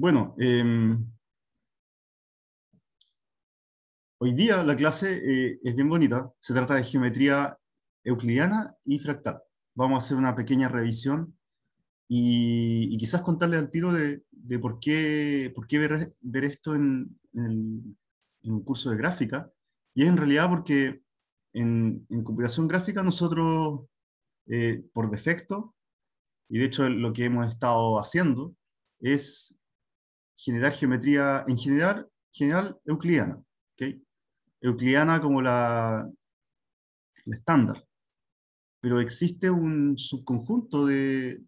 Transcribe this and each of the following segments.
Bueno, em, hoy día la clase eh, es bien bonita. Se trata de geometría euclidiana y fractal. Vamos a hacer una pequeña revisión y, quizás contarle al tiro de, por, qué, por ver, esto en, un curso de gráfica. Y es en realidad porque en, en computación gráfica nosotros, eh, por defecto, y de hecho lo que hemos estado haciendo, es generar geometría, en general, general euclidiana. Euclidiana como la, estándar. Pero existe un subconjunto de,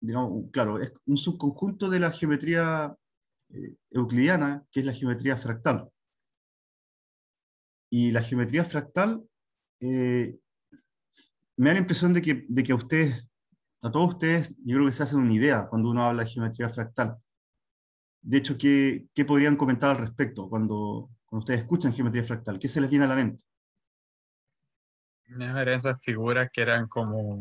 digamos, claro, es un subconjunto de la geometría eh, euclidiana, que es la geometría fractal. Y la geometría fractal eh, me da la impresión de que, a ustedes, a todos ustedes, yo creo que se hacen una idea cuando uno habla de geometría fractal de hecho, ¿qué, qué podrían comentar al respecto cuando, cuando ustedes escuchan geometría fractal? ¿Qué se les viene a la mente? Una esas figuras que eran como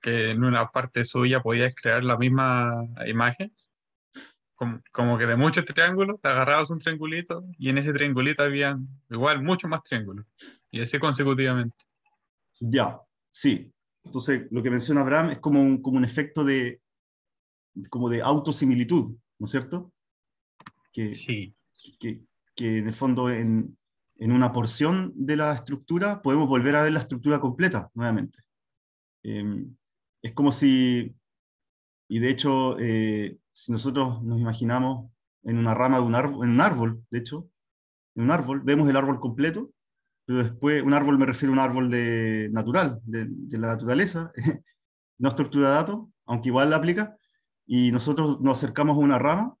que en una parte suya podías crear la misma imagen, como, que de muchos triángulos, te agarrabas un triangulito y en ese triangulito había igual muchos más triángulos, y así consecutivamente. Ya, sí. Entonces, lo que menciona Abraham es como un, como un efecto de, como de autosimilitud, ¿no es cierto? que, en el fondo en, una porción de la estructura podemos volver a ver la estructura completa nuevamente. Em, es como si, y de hecho, eh, si nosotros nos imaginamos en una rama de un árbol, en un árbol, de hecho, en un árbol, vemos el árbol completo, pero después, un árbol me refiero a un árbol de, natural, de, de la naturaleza, no estructura de datos, aunque igual la aplica, y nosotros nos acercamos a una rama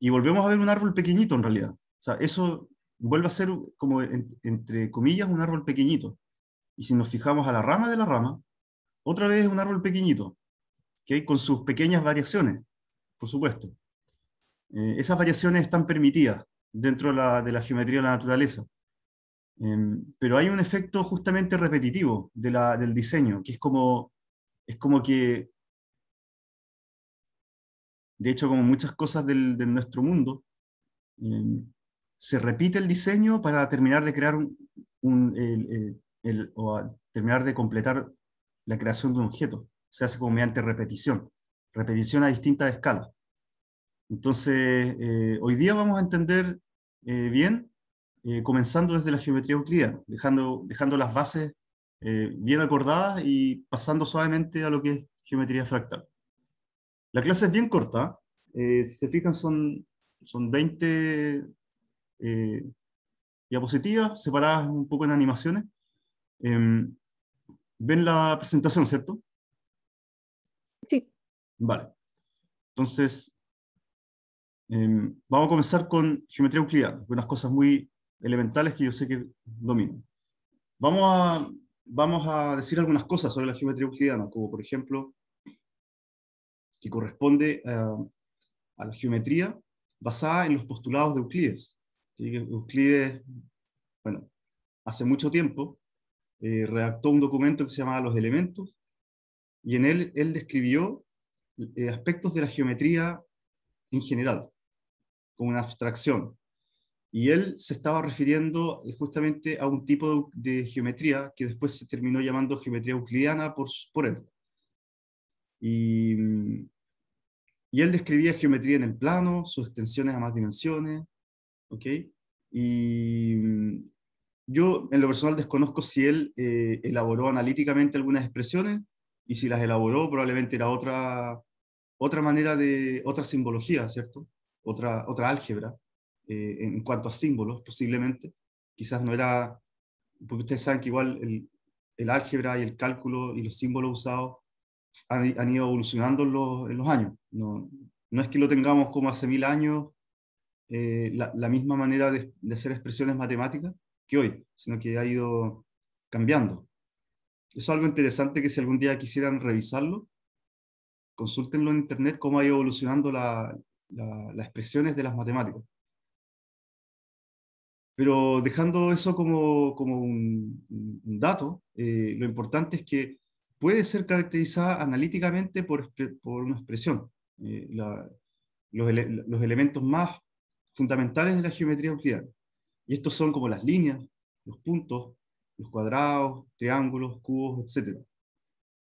y volvemos a ver un árbol pequeñito en realidad. O sea, eso vuelve a ser como, entre comillas, un árbol pequeñito. Y si nos fijamos a la rama de la rama, otra vez un árbol pequeñito, que con sus pequeñas variaciones, por supuesto. Eh, esas variaciones están permitidas dentro de la, geometría de la naturaleza. Em, pero hay un efecto justamente repetitivo de la, del diseño, que es como, es como que de hecho, como muchas cosas del, de nuestro mundo, eh, se repite el diseño para terminar de crear o terminar de completar la creación de un objeto. Se hace como mediante repetición, repetición a distintas escalas. Entonces, eh, hoy día vamos a entender eh, bien, comenzando desde la geometría euclidiana, dejando, dejando las bases bien acordadas y pasando suavemente a lo que es geometría fractal. La clase es bien corta. Eh, si se fijan, son, son 20 eh, diapositivas separadas un poco en animaciones. Em, ven la presentación, ¿cierto? Sí. Vale. Entonces, em, vamos a comenzar con geometría euclidiana, unas cosas muy elementales que yo sé que dominan. Vamos a, vamos a decir algunas cosas sobre la geometría euclidiana, como por ejemplo que corresponde eh, a la geometría basada en los postulados de Euclides. Euclides, bueno, hace mucho tiempo eh, redactó un documento que se llamaba Los Elementos y en él él describió eh, aspectos de la geometría en general, como una abstracción. Y él se estaba refiriendo justamente a un tipo de, geometría que después se terminó llamando geometría euclidiana por, por él. Mm, y, él describía geometría en el plano, sus extensiones a más dimensiones, ¿ok? Y mm, yo en lo personal desconozco si él eh, elaboró analíticamente algunas expresiones y si las elaboró probablemente era otra, otra manera de, otra simbología, ¿cierto? Otra, otra álgebra eh, en cuanto a símbolos, posiblemente. Quizás no era, porque ustedes saben que igual el, el álgebra y el cálculo y los símbolos usados han, ido evolucionando en los, años. No, es que lo tengamos como hace mil años, eh, la, misma manera de, hacer expresiones matemáticas que hoy, sino que ha ido cambiando. Eso es algo interesante que si algún día quisieran revisarlo, consúltenlo en internet cómo ha ido evolucionando las expresiones de las matemáticas. Pero dejando eso como, un, dato, eh, lo importante es que puede ser caracterizada analíticamente por, una expresión. Eh, los, elementos más fundamentales de la geometría euclidiana. Y estos son como las líneas, los puntos, los cuadrados, triángulos, cubos, etc.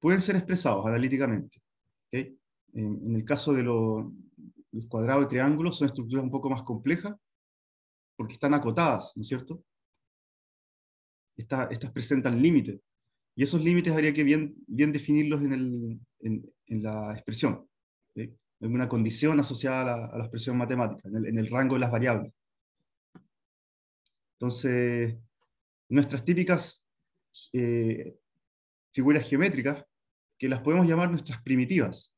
Pueden ser expresados analíticamente. En, el caso de los, cuadrados y triángulos son estructuras un poco más complejas porque están acotadas, ¿no es cierto? estas presentan límites y esos límites habría que bien, bien definirlos en, el, en, la expresión, ¿sí? en una condición asociada a la, expresión matemática, en el, rango de las variables. Entonces, nuestras típicas eh, figuras geométricas, que las podemos llamar nuestras primitivas.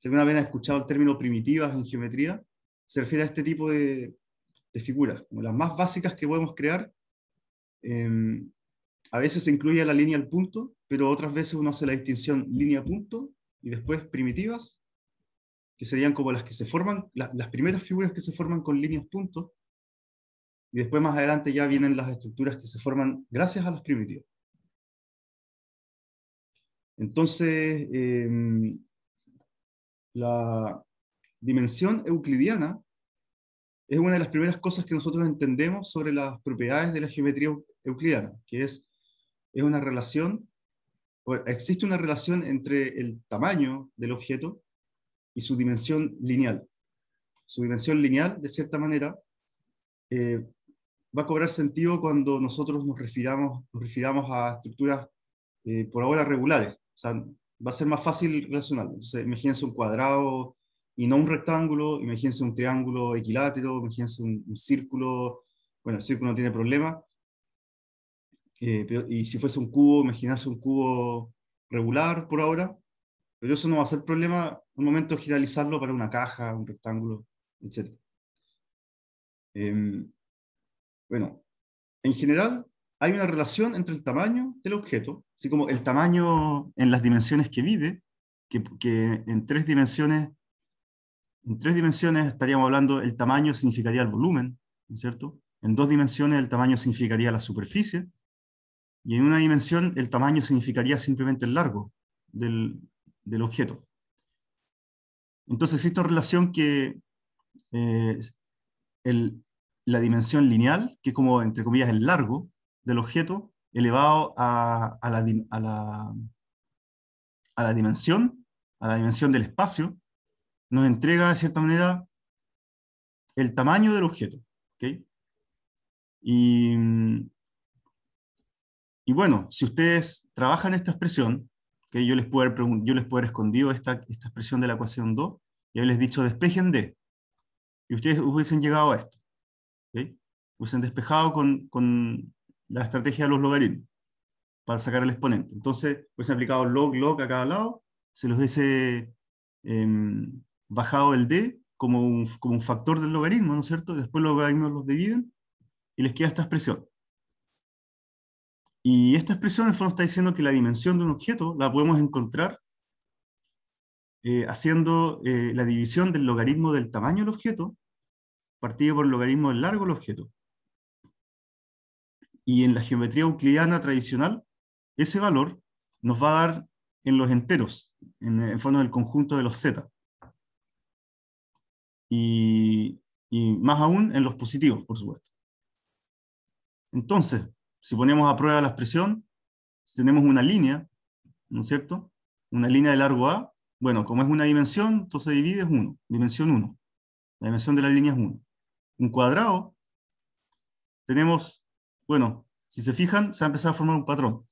Si alguna vez has escuchado el término primitivas en geometría, se refiere a este tipo de, de figuras, como las más básicas que podemos crear, eh, a veces se incluye la línea al punto, pero otras veces uno hace la distinción línea-punto y después primitivas, que serían como las que se forman, las primeras figuras que se forman con líneas-punto, y después más adelante ya vienen las estructuras que se forman gracias a las primitivas. Entonces, em, la dimensión euclidiana es una de las primeras cosas que nosotros entendemos sobre las propiedades de la geometría euclidiana, que es es una relación, existe una relación entre el tamaño del objeto y su dimensión lineal. Su dimensión lineal, de cierta manera, eh, va a cobrar sentido cuando nosotros nos refiramos, nos refiramos a estructuras eh, por ahora regulares. O sea, va a ser más fácil relacionarlo. imagínense un cuadrado y no un rectángulo, imagínense un triángulo equilátero, imagínense un, un círculo, bueno, el círculo no tiene problema, eh, y si fuese un cubo, imaginarse un cubo regular por ahora, pero eso no va a ser problema un momento generalizarlo para una caja, un rectángulo, etc. Em, bueno, en general hay una relación entre el tamaño del objeto, así como el tamaño en las dimensiones que vive, que, en tres dimensiones en tres dimensiones estaríamos hablando el tamaño significaría el volumen, ¿no es cierto? En dos dimensiones el tamaño significaría la superficie, y en una dimensión el tamaño significaría simplemente el largo del, objeto. Entonces existe una relación que eh, la dimensión lineal, que es como, entre comillas, el largo del objeto, elevado a, la, la, dimensión, a la dimensión del espacio, nos entrega de cierta manera el tamaño del objeto. Y y bueno, si ustedes trabajan esta expresión, que yo les puedo haber, escondido esta, expresión de la ecuación 2, y he dicho despejen D, y ustedes hubiesen llegado a esto. Hubiesen despejado con, la estrategia de los logaritmos para sacar el exponente. Entonces, hubiesen aplicado log, log a cada lado, se los hubiese em, bajado el d como un, como un, factor del logaritmo, ¿no es cierto? Después los logaritmos los dividen y les queda esta expresión. Y esta expresión en el fondo está diciendo que la dimensión de un objeto la podemos encontrar eh, haciendo eh, la división del logaritmo del tamaño del objeto partido por el logaritmo del largo del objeto. Y en la geometría euclidiana tradicional, ese valor nos va a dar en los enteros, en el fondo del conjunto de los z. y más aún en los positivos, por supuesto. Entonces, si ponemos a prueba la expresión, si tenemos una línea, ¿no es cierto? Una línea de largo A, bueno, como es una dimensión, entonces divide es 1, dimensión 1. La dimensión de la línea es 1. Un cuadrado, tenemos, bueno, si se fijan, se ha empezado a formar un patrón.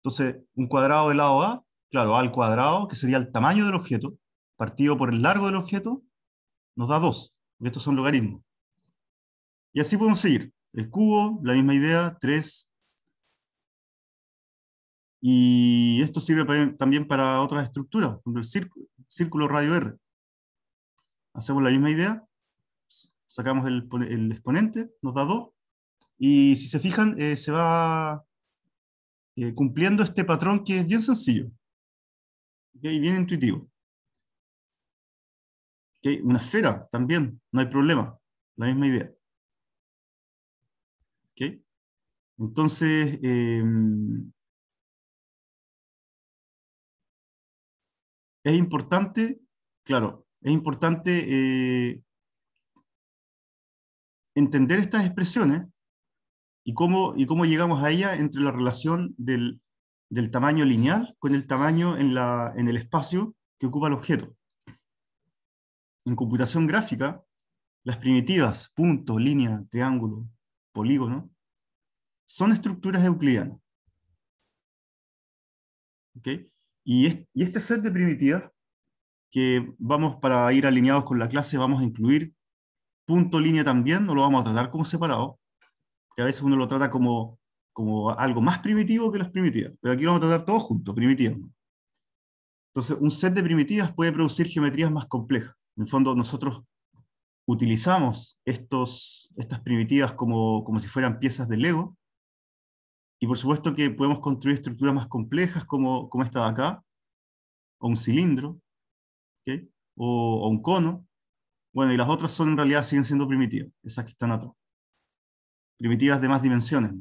Entonces, un cuadrado del lado A, claro, A al cuadrado, que sería el tamaño del objeto, partido por el largo del objeto, nos da 2, porque estos son logaritmos. Y así podemos seguir. El cubo, la misma idea, 3, y esto sirve también para otras estructuras, como el círculo, radio R. Hacemos la misma idea, sacamos el, exponente, nos da 2, y si se fijan, eh, se va eh, cumpliendo este patrón que es bien sencillo y bien intuitivo. Una esfera también, no hay problema, la misma idea. Entonces, em, es importante, claro, es importante eh, entender estas expresiones y cómo, y cómo llegamos a ellas entre la relación del, del, tamaño lineal con el tamaño en, la, en el espacio que ocupa el objeto. En computación gráfica, las primitivas, punto, línea, triángulo, polígono, son estructuras euclidianas. ¿Okay? Y, este set de primitivas, que vamos para ir alineados con la clase, vamos a incluir punto línea también, no lo vamos a tratar como separado, que a veces uno lo trata como, como algo más primitivo que las primitivas, pero aquí lo vamos a tratar todo junto, primitivas. Entonces, un set de primitivas puede producir geometrías más complejas. En el fondo, nosotros utilizamos estos, estas primitivas como, como si fueran piezas de Lego, y por supuesto que podemos construir estructuras más complejas como, como esta de acá, o un cilindro, o, un cono. Bueno, y las otras son en realidad siguen siendo primitivas, esas que están atrás. Primitivas de más dimensiones.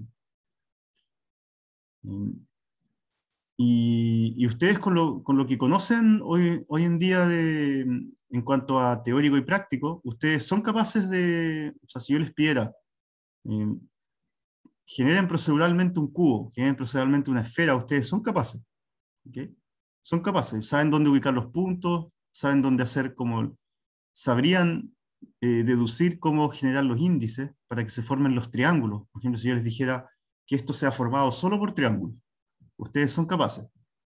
Y, ustedes con lo, que conocen hoy, hoy en día en cuanto a teórico y práctico, ustedes son capaces de, o sea, si yo les pidiera, eh, generen proceduralmente un cubo, generen proceduralmente una esfera, ustedes son capaces. ¿okay? Son capaces, saben dónde ubicar los puntos, saben dónde hacer como... Sabrían eh, deducir cómo generar los índices para que se formen los triángulos. Por ejemplo, si yo les dijera que esto sea formado solo por triángulos, ustedes son capaces.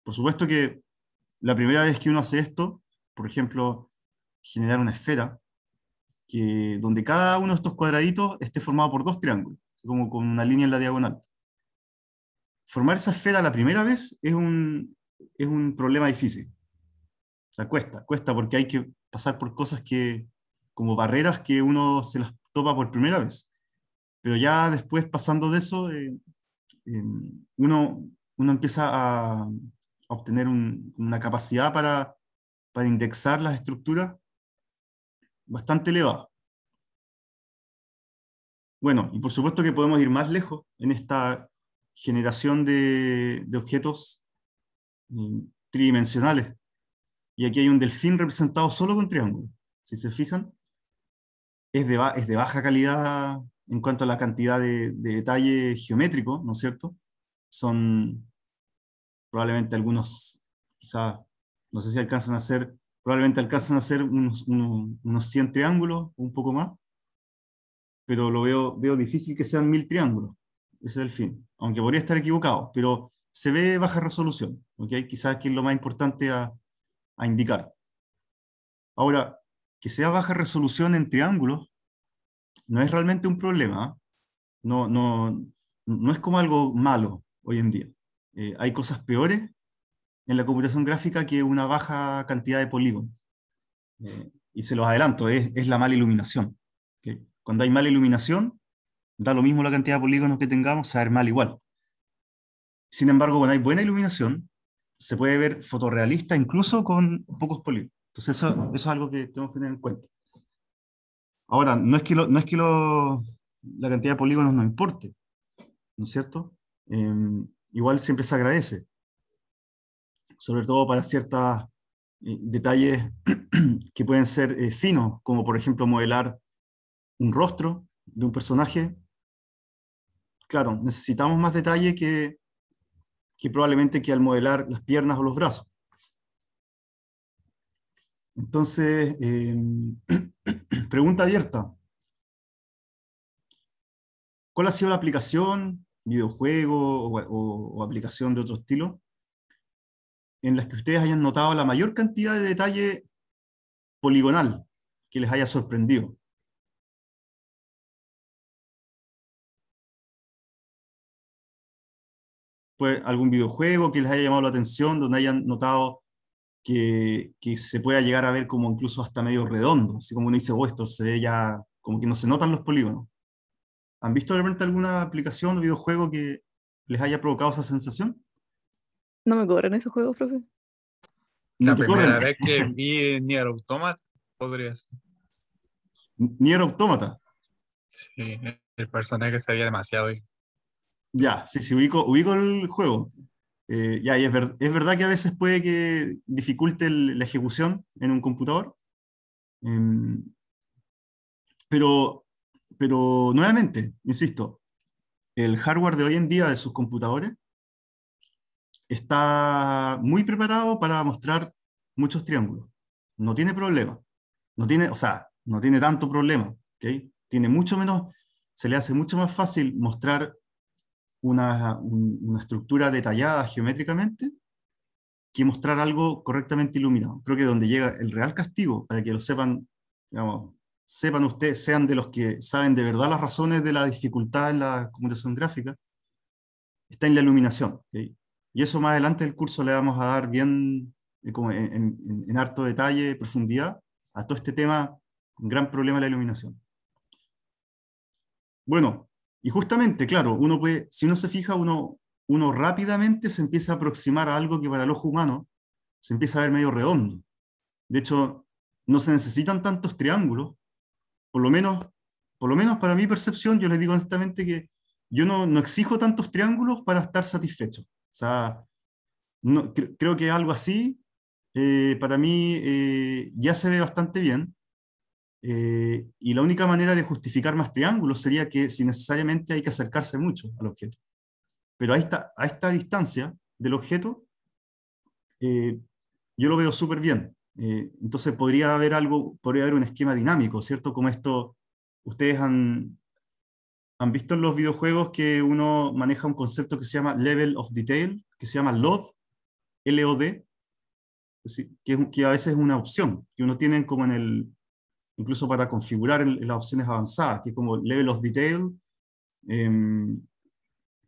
Por supuesto que la primera vez que uno hace esto, por ejemplo, generar una esfera que, donde cada uno de estos cuadraditos esté formado por dos triángulos como con una línea en la diagonal. Formar esa esfera la primera vez es un, es un problema difícil. O sea, cuesta, cuesta porque hay que pasar por cosas que, como barreras que uno se las topa por primera vez. Pero ya después, pasando de eso, eh, eh, uno, uno empieza a, obtener una capacidad para, para indexar las estructuras bastante elevada. Bueno, y por supuesto que podemos ir más lejos en esta generación de, objetos mm, tridimensionales. Y aquí hay un delfín representado solo con triángulo. Si se fijan, es de, baja calidad en cuanto a la cantidad de, detalle geométrico, ¿no es cierto? Son probablemente algunos, quizá, no sé si alcanzan a ser, probablemente alcanzan a ser unos, unos 100 triángulos, un poco más pero lo veo, veo difícil que sean mil triángulos. Ese es el fin. Aunque podría estar equivocado, pero se ve baja resolución. ¿okay? Quizás que es lo más importante a, indicar. Ahora, que sea baja resolución en triángulos no es realmente un problema. ¿ah? No, no, no es como algo malo hoy en día. Eh, hay cosas peores en la computación gráfica que una baja cantidad de polígonos. Eh, y se los adelanto, es la mala iluminación. Cuando hay mala iluminación, da lo mismo la cantidad de polígonos que tengamos, se va a ver mal igual. Sin embargo, cuando hay buena iluminación, se puede ver fotorrealista incluso con pocos polígonos. Entonces eso, es algo que tenemos que tener en cuenta. Ahora, no es que, no es que la cantidad de polígonos no importe, ¿no es cierto? Em, igual siempre se agradece, sobre todo para ciertos eh, detalles que pueden ser eh, finos, como por ejemplo modelar un rostro de un personaje. Claro, necesitamos más detalle que, que probablemente que al modelar las piernas o los brazos. Entonces, em, pregunta abierta. ¿Cuál ha sido la aplicación, videojuego o, o, aplicación de otro estilo, en las que ustedes hayan notado la mayor cantidad de detalle poligonal que les haya sorprendido? pues, algún videojuego que les haya llamado la atención, donde hayan notado que, se pueda llegar a ver como incluso hasta medio redondo, así como uno dice, vuestro oh, se ve ya como que no se notan los polígonos. ¿Han visto realmente alguna aplicación o videojuego que les haya provocado esa sensación? No me cobran esos juegos, profe. La primera vez que vi Nier Automata, podrías. ¿Nier Automata? Sí, el personaje se veía demasiado. Ya, sí, sí, ubico, ubico el juego. Eh, ya, y es, es, verdad que a veces puede que dificulte la ejecución en un computador. Em, pero, pero nuevamente, insisto, el hardware de hoy en día de sus computadores está muy preparado para mostrar muchos triángulos. No tiene problema. No tiene, o sea, no tiene tanto problema. ¿okay? Tiene mucho menos, se le hace mucho más fácil mostrar una, una estructura detallada geométricamente que mostrar algo correctamente iluminado. Creo que donde llega el real castigo, para que lo sepan, sepan ustedes, sean de los que saben de verdad las razones de la dificultad en la comunicación gráfica, está en la iluminación. Y eso más adelante del curso le vamos a dar bien, eh, en, en, harto detalle, profundidad, a todo este tema, un gran problema de la iluminación. Bueno, y justamente, claro, uno puede, si uno se fija, uno, uno rápidamente se empieza a aproximar a algo que para el ojo humano se empieza a ver medio redondo. De hecho, no se necesitan tantos triángulos, por lo menos, por lo menos para mi percepción, yo les digo honestamente que yo no, no exijo tantos triángulos para estar satisfecho. O sea, no, creo que algo así, eh, para mí, eh, ya se ve bastante bien. Eh, y la única manera de justificar más triángulos sería que si necesariamente hay que acercarse mucho al objeto. Pero a esta, a esta distancia del objeto, eh, yo lo veo súper bien. Eh, entonces podría haber algo, podría haber un esquema dinámico, ¿cierto? Como esto, ustedes han, han visto en los videojuegos que uno maneja un concepto que se llama Level of Detail, que se llama LOD, LOD, que, que a veces es una opción, que uno tiene como en el, incluso para configurar las opciones avanzadas, que como level of detail, em,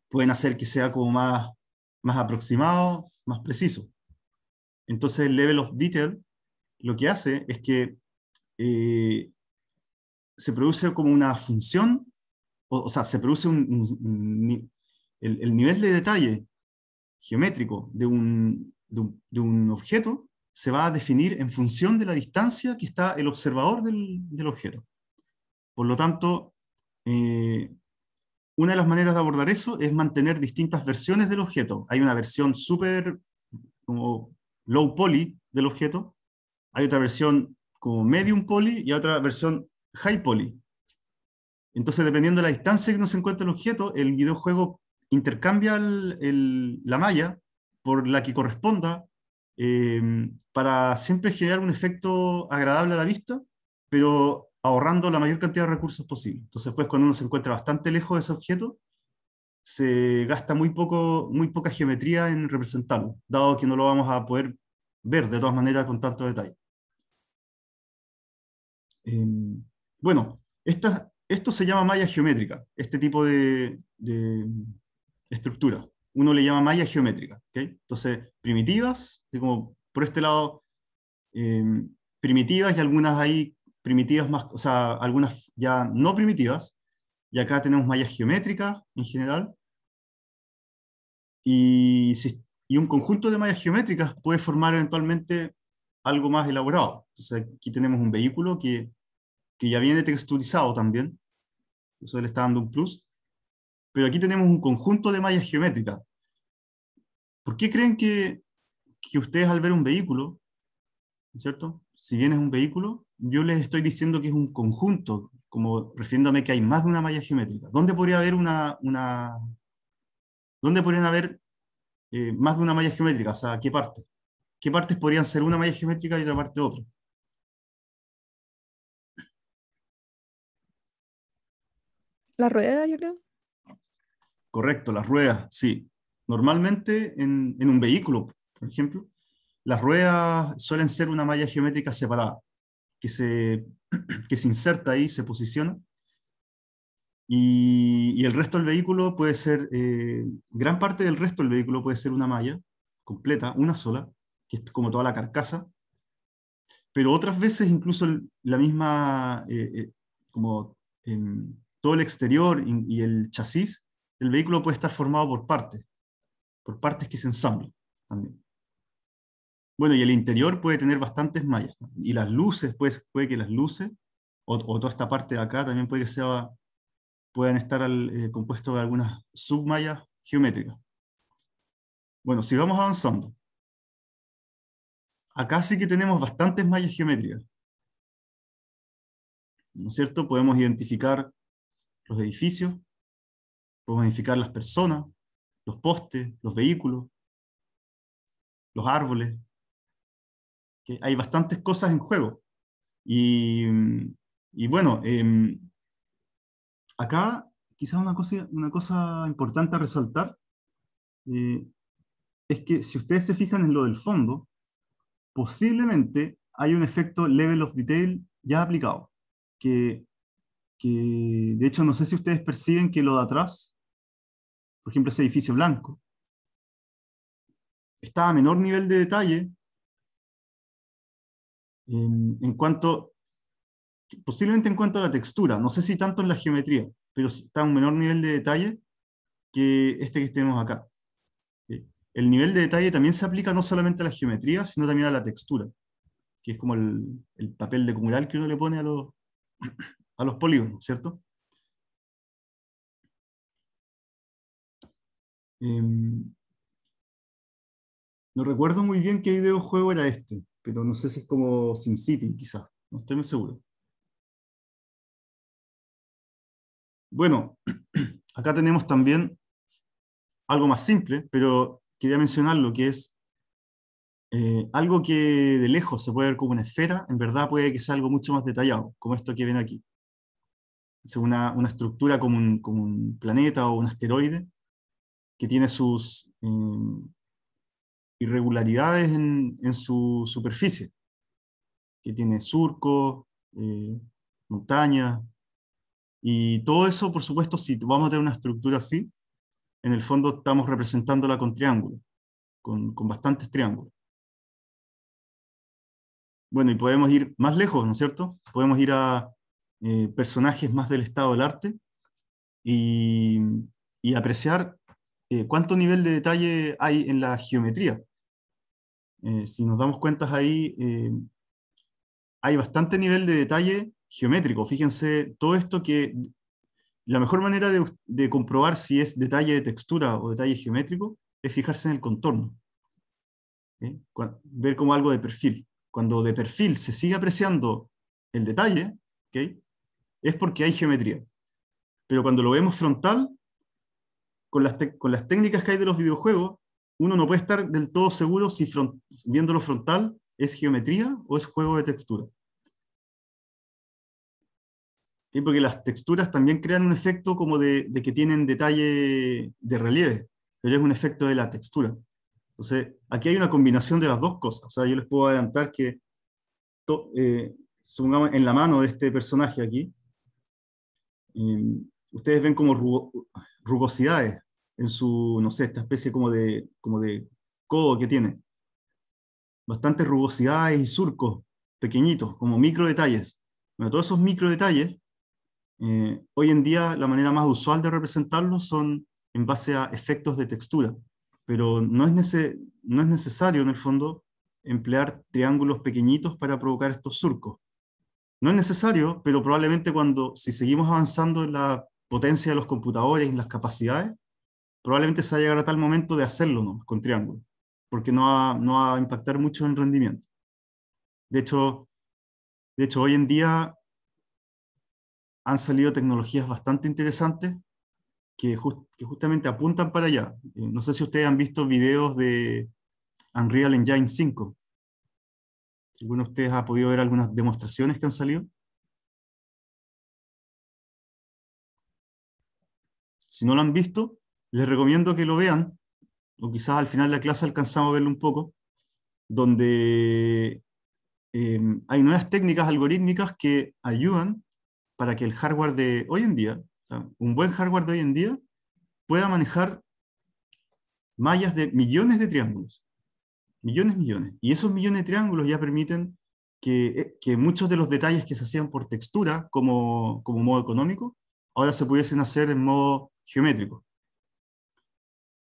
pueden hacer que sea como más, más aproximado, más preciso. Entonces el level of detail lo que hace es que eh, se produce como una función, o, sea, se produce un, el, nivel de detalle geométrico de un, de un objeto se va a definir en función de la distancia que está el observador del, objeto. Por lo tanto, eh, una de las maneras de abordar eso es mantener distintas versiones del objeto. Hay una versión súper como low poly del objeto, hay otra versión como medium poly y otra versión high poly. Entonces, dependiendo de la distancia que nos encuentre el objeto, el videojuego intercambia la malla por la que corresponda Em, para siempre generar un efecto agradable a la vista, pero ahorrando la mayor cantidad de recursos posible. Entonces, pues cuando uno se encuentra bastante lejos de ese objeto, se gasta muy, poco, muy poca geometría en representarlo, dado que no lo vamos a poder ver de todas maneras con tanto detalle. Em, bueno, esto se llama malla geométrica, este tipo de, de estructura uno le llama malla geométrica. ¿okay? Entonces, primitivas, como por este lado, eh, primitivas y algunas ahí primitivas más, o sea, algunas ya no primitivas, y acá tenemos mallas geométricas en general, y, y un conjunto de mallas geométricas puede formar eventualmente algo más elaborado. Entonces aquí tenemos un vehículo que, que ya viene texturizado también, eso le está dando un plus, pero aquí tenemos un conjunto de mallas geométricas. ¿Por qué creen que, ustedes al ver un vehículo, ¿cierto? Si bien es un vehículo, yo les estoy diciendo que es un conjunto, como refiriéndome que hay más de una malla geométrica. ¿Dónde podría haber una... una ¿Dónde haber eh, más de una malla geométrica? O sea, ¿qué parte? ¿Qué partes podrían ser una malla geométrica y otra parte otra? La rueda, yo creo. Correcto, las ruedas, sí. Normalmente en, un vehículo, por ejemplo, las ruedas suelen ser una malla geométrica separada, que se, que se inserta ahí, se posiciona, y, el resto del vehículo puede ser, eh, gran parte del resto del vehículo puede ser una malla completa, una sola, que es como toda la carcasa, pero otras veces incluso la misma, eh, eh, como en todo el exterior y el chasis el vehículo puede estar formado por partes, por partes que se ensamblan también. Bueno, y el interior puede tener bastantes mallas. Y las luces, pues, puede que las luces, o, toda esta parte de acá, también puede que sea, puedan estar compuestas eh, compuestos de algunas submallas geométricas. Bueno, sigamos avanzando. Acá sí que tenemos bastantes mallas geométricas. ¿No es cierto? Podemos identificar los edificios, podemos modificar las personas, los postes, los vehículos, los árboles. hay bastantes cosas en juego. Y, bueno, em, acá quizás una cosa, una cosa importante a resaltar eh, es que si ustedes se fijan en lo del fondo, posiblemente hay un efecto level of detail ya aplicado, que, que de hecho no sé si ustedes perciben que lo de atrás por ejemplo, ese edificio blanco, está a menor nivel de detalle en, cuanto, posiblemente en cuanto a la textura, no sé si tanto en la geometría, pero está a un menor nivel de detalle que este que tenemos acá. El nivel de detalle también se aplica no solamente a la geometría, sino también a la textura, que es como el, papel de que uno le pone a los, a los polígonos, ¿cierto? Em, no recuerdo muy bien qué videojuego era este, pero no sé si es como SimCity, quizás. No estoy muy seguro. Bueno, acá tenemos también algo más simple, pero quería mencionar lo que es eh, algo que de lejos se puede ver como una esfera, en verdad puede que sea algo mucho más detallado, como esto que ven aquí. Es una, estructura como como un planeta o un asteroide, que tiene sus mm, irregularidades en, su superficie, que tiene surcos, eh, montañas, y todo eso, por supuesto, si vamos a tener una estructura así, en el fondo estamos representándola con triángulos, con, bastantes triángulos. Bueno, y podemos ir más lejos, ¿no es cierto? Podemos ir a eh, personajes más del estado del arte y apreciar eh, cuánto nivel de detalle hay en la geometría. Eh, si nos damos cuenta ahí, eh, hay bastante nivel de detalle geométrico. Fíjense, todo esto que la mejor manera de, comprobar si es detalle de textura o detalle geométrico es fijarse en el contorno. Ver como algo de perfil. Cuando de perfil se sigue apreciando el detalle, es porque hay geometría. Pero cuando lo vemos frontal, con las, técnicas que hay de los videojuegos, uno no puede estar del todo seguro si viéndolo frontal es geometría o es juego de textura. Porque las texturas también crean un efecto como de, que tienen detalle de relieve, pero es un efecto de la textura. Entonces, aquí hay una combinación de las dos cosas. O sea, yo les puedo adelantar que, eh, supongamos, en la mano de este personaje aquí, eh, ustedes ven como rugosidades en su, no sé, esta especie como de, como de codo que tiene. Bastantes rugosidades y surcos pequeñitos, como micro detalles. Bueno, todos esos micro detalles, eh, hoy en día la manera más usual de representarlos son en base a efectos de textura, pero no es, no es necesario en el fondo emplear triángulos pequeñitos para provocar estos surcos. No es necesario, pero probablemente cuando, si seguimos avanzando en la potencia de los computadores y las capacidades, probablemente se va a llegar a tal momento de hacerlo con triángulo, porque no va, no va a impactar mucho en rendimiento. De hecho, de hecho, hoy en día han salido tecnologías bastante interesantes que, justamente apuntan para allá. Eh, no sé si ustedes han visto videos de Unreal Engine 5. ¿Alguno de ustedes ha podido ver algunas demostraciones que han salido? Si no lo han visto, les recomiendo que lo vean, o quizás al final de la clase alcanzamos a verlo un poco, donde em, hay nuevas técnicas algorítmicas que ayudan para que el hardware de hoy en día, un buen hardware de hoy en día, pueda manejar mallas de millones de triángulos. Millones, millones. Y esos millones de triángulos ya permiten que, eh, muchos de los detalles que se hacían por textura como, como modo económico, ahora se pudiesen hacer en modo geométrico.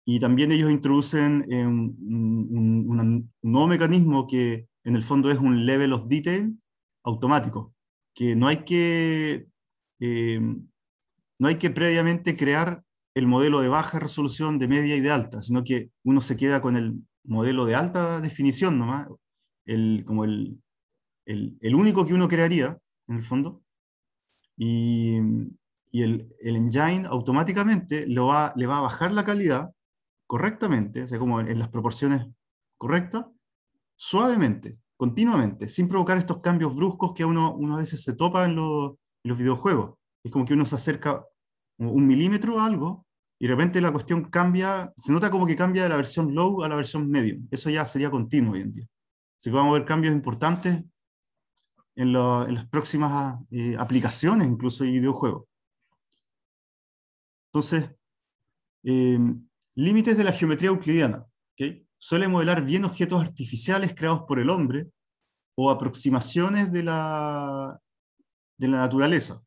Y también ellos introducen eh, un, nuevo mecanismo que en el fondo es un level of detail automático, que no hay que, eh, no hay que previamente crear el modelo de baja resolución, de media y de alta, sino que uno se queda con el modelo de alta definición nomás, el, como el, el, el único que uno crearía, en el fondo. Y, y el, el engine automáticamente lo va, le va a bajar la calidad correctamente, o sea, como en, las proporciones correctas, suavemente, continuamente, sin provocar estos cambios bruscos que uno, uno a veces se topa en, los videojuegos. Es como que uno se acerca un milímetro o algo y de repente la cuestión cambia, se nota como que cambia de la versión low a la versión medium. Eso ya sería continuo hoy en día. Así que vamos a ver cambios importantes en, las próximas eh, aplicaciones, incluso de videojuegos. Entonces, eh, límites de la geometría euclidiana. ¿okay? Suele modelar bien objetos artificiales creados por el hombre o aproximaciones de la, de la naturaleza.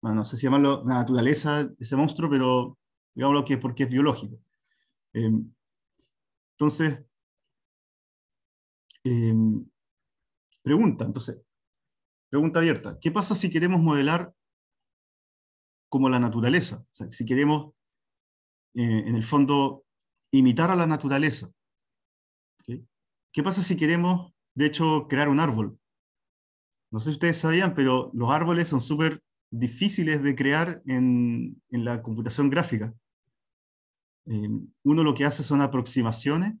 Bueno, no sé si llamarlo la naturaleza, ese monstruo, pero digámoslo que porque es biológico. Em, entonces, em, pregunta, entonces, pregunta abierta. ¿Qué pasa si queremos modelar como la naturaleza. O sea, si queremos, eh, en el fondo, imitar a la naturaleza. ¿Qué pasa si queremos, de hecho, crear un árbol? No sé si ustedes sabían, pero los árboles son súper difíciles de crear en, la computación gráfica. Eh, uno lo que hace son aproximaciones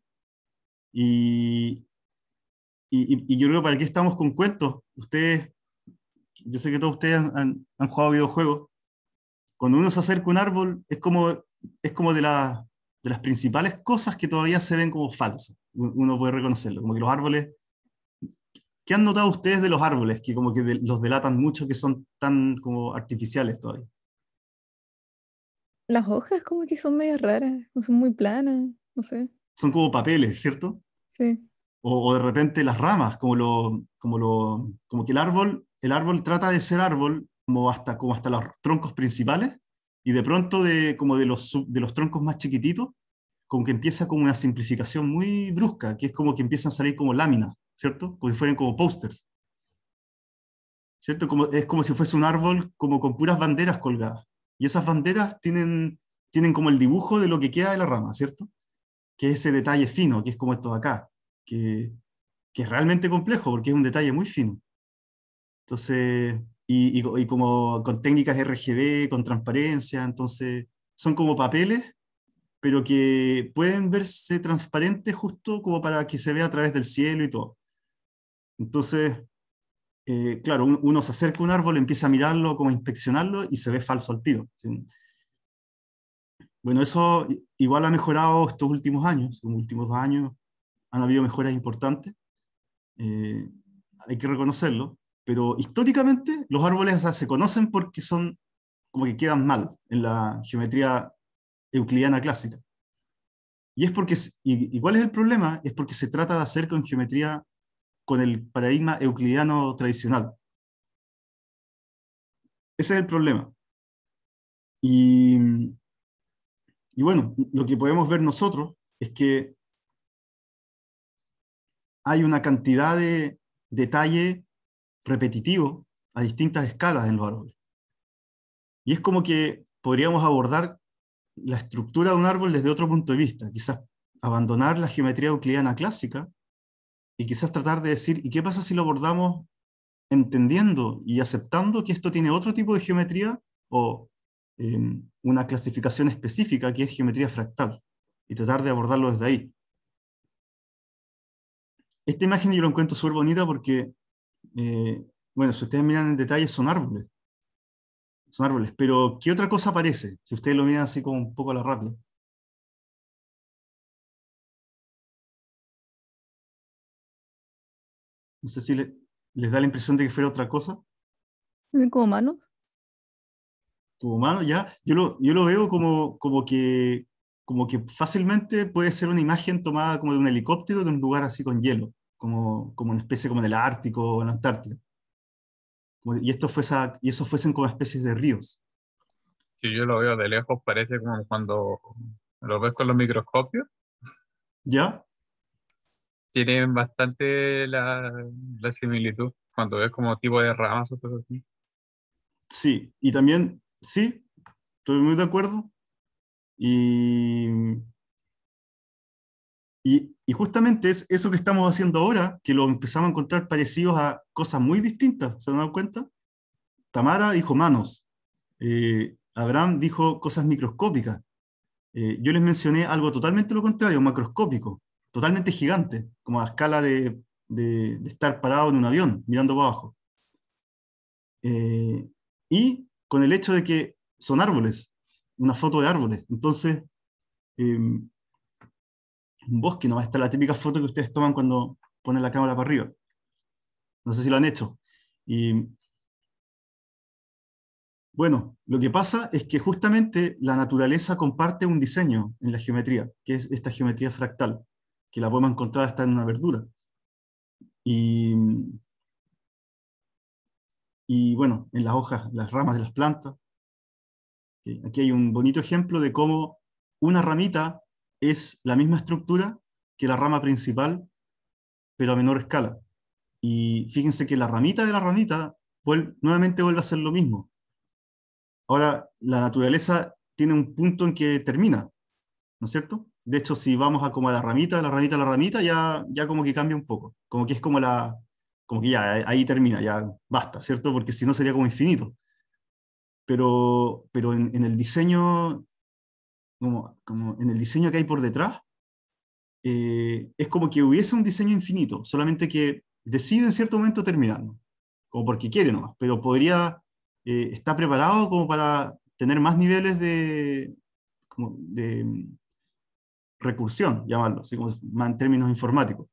y, y, yo creo para qué estamos con cuentos. Ustedes, yo sé que todos ustedes han jugado videojuegos cuando uno se acerca a un árbol, es como, es como de, de las principales cosas que todavía se ven como falsas. Uno puede reconocerlo, como que los árboles... ¿Qué han notado ustedes de los árboles que como que los delatan mucho, que son tan como artificiales todavía? Las hojas como que son medio raras, son muy planas, no sé. Son como papeles, ¿cierto? Sí. O, de repente las ramas, como, como, lo, como que el árbol, el árbol trata de ser árbol, como hasta, como hasta los troncos principales, y de pronto de, como de los, de los troncos más chiquititos, como que empieza como una simplificación muy brusca, que es como que empiezan a salir como láminas, ¿cierto? Como si fueran como pósters. ¿Cierto? Como, es como si fuese un árbol como con puras banderas colgadas. Y esas banderas tienen, tienen como el dibujo de lo que queda de la rama, ¿cierto? Que es ese detalle fino, que es como esto de acá, que, que es realmente complejo porque es un detalle muy fino. Entonces, y, como con técnicas RGB, con transparencia, entonces son como papeles, pero que pueden verse transparentes justo como para que se vea a través del cielo y todo. Entonces, eh, claro, uno se acerca a un árbol, empieza a mirarlo, como a inspeccionarlo y se ve falso al tiro. Bueno, eso igual ha mejorado estos últimos años, en los últimos dos años han habido mejoras importantes, eh, hay que reconocerlo, pero históricamente los árboles se conocen porque son como que quedan mal en la geometría euclidiana clásica. Y, es porque, cuál es el problema? Es porque se trata de hacer con geometría, con el paradigma euclidiano tradicional. Ese es el problema. Y, y bueno, lo que podemos ver nosotros es que hay una cantidad de detalle repetitivo a distintas escalas en los árboles. Y es como que podríamos abordar la estructura de un árbol desde otro punto de vista, quizás abandonar la geometría euclidiana clásica y quizás tratar de decir, ¿y qué pasa si lo abordamos entendiendo y aceptando que esto tiene otro tipo de geometría o em, una clasificación específica que es geometría fractal y tratar de abordarlo desde ahí? Esta imagen yo la encuentro súper bonita porque eh, bueno, si ustedes miran en detalle, son árboles. Son árboles, pero ¿qué otra cosa aparece? Si ustedes lo miran así como un poco a la rápida. No sé si les da la impresión de que fuera otra cosa. Como manos. Como manos, ya. Yo lo, yo lo veo como, como, que, como que fácilmente puede ser una imagen tomada como de un helicóptero de un lugar así con hielo como, como una especie como del Ártico o en la Antártida. y, esto fuese, y eso fuesen como especies de ríos. Si yo lo veo de lejos, parece como cuando lo ves con los microscopios. ¿Ya? Tienen bastante la, la similitud cuando ves como tipo de ramas o cosas así. Sí, y también, sí, estoy muy de acuerdo. Y y, justamente es eso que estamos haciendo ahora, que lo empezamos a encontrar parecidos a cosas muy distintas, ¿se han dado cuenta? Tamara dijo manos, eh, Abraham dijo cosas microscópicas, eh, yo les mencioné algo totalmente lo contrario, macroscópico, totalmente gigante, como a escala de, estar parado en un avión mirando para abajo. Eh, y con el hecho de que son árboles, una foto de árboles. Entonces, em, un bosque, no va a estar la típica foto que ustedes toman cuando ponen la cámara para arriba. No sé si lo han hecho. Y bueno, lo que pasa es que justamente la naturaleza comparte un diseño en la geometría, que es esta geometría fractal, que la podemos encontrar hasta en una verdura. Y, y bueno, en las hojas, las ramas de las plantas. Eh, aquí hay un bonito ejemplo de cómo una ramita es la misma estructura que la rama principal, pero a menor escala. Y fíjense que la ramita de la ramita nuevamente vuelve a ser lo mismo. Ahora, la naturaleza tiene un punto en que termina, ¿no es cierto? De hecho, si vamos a como a la ramita, la ramita, la ramita, ya, ya como que cambia un poco, como que es como la, como que ya ahí termina, ya basta, ¿cierto? Porque si no sería como infinito. Pero, pero en el diseño como, en el diseño que hay por detrás, eh, es como que hubiese un diseño infinito, solamente que decide en cierto momento terminarlo, como porque quiere nomás, pero podría, eh, estar preparado como para tener más niveles de, mm, recursión, llamarlo, así como en términos informáticos.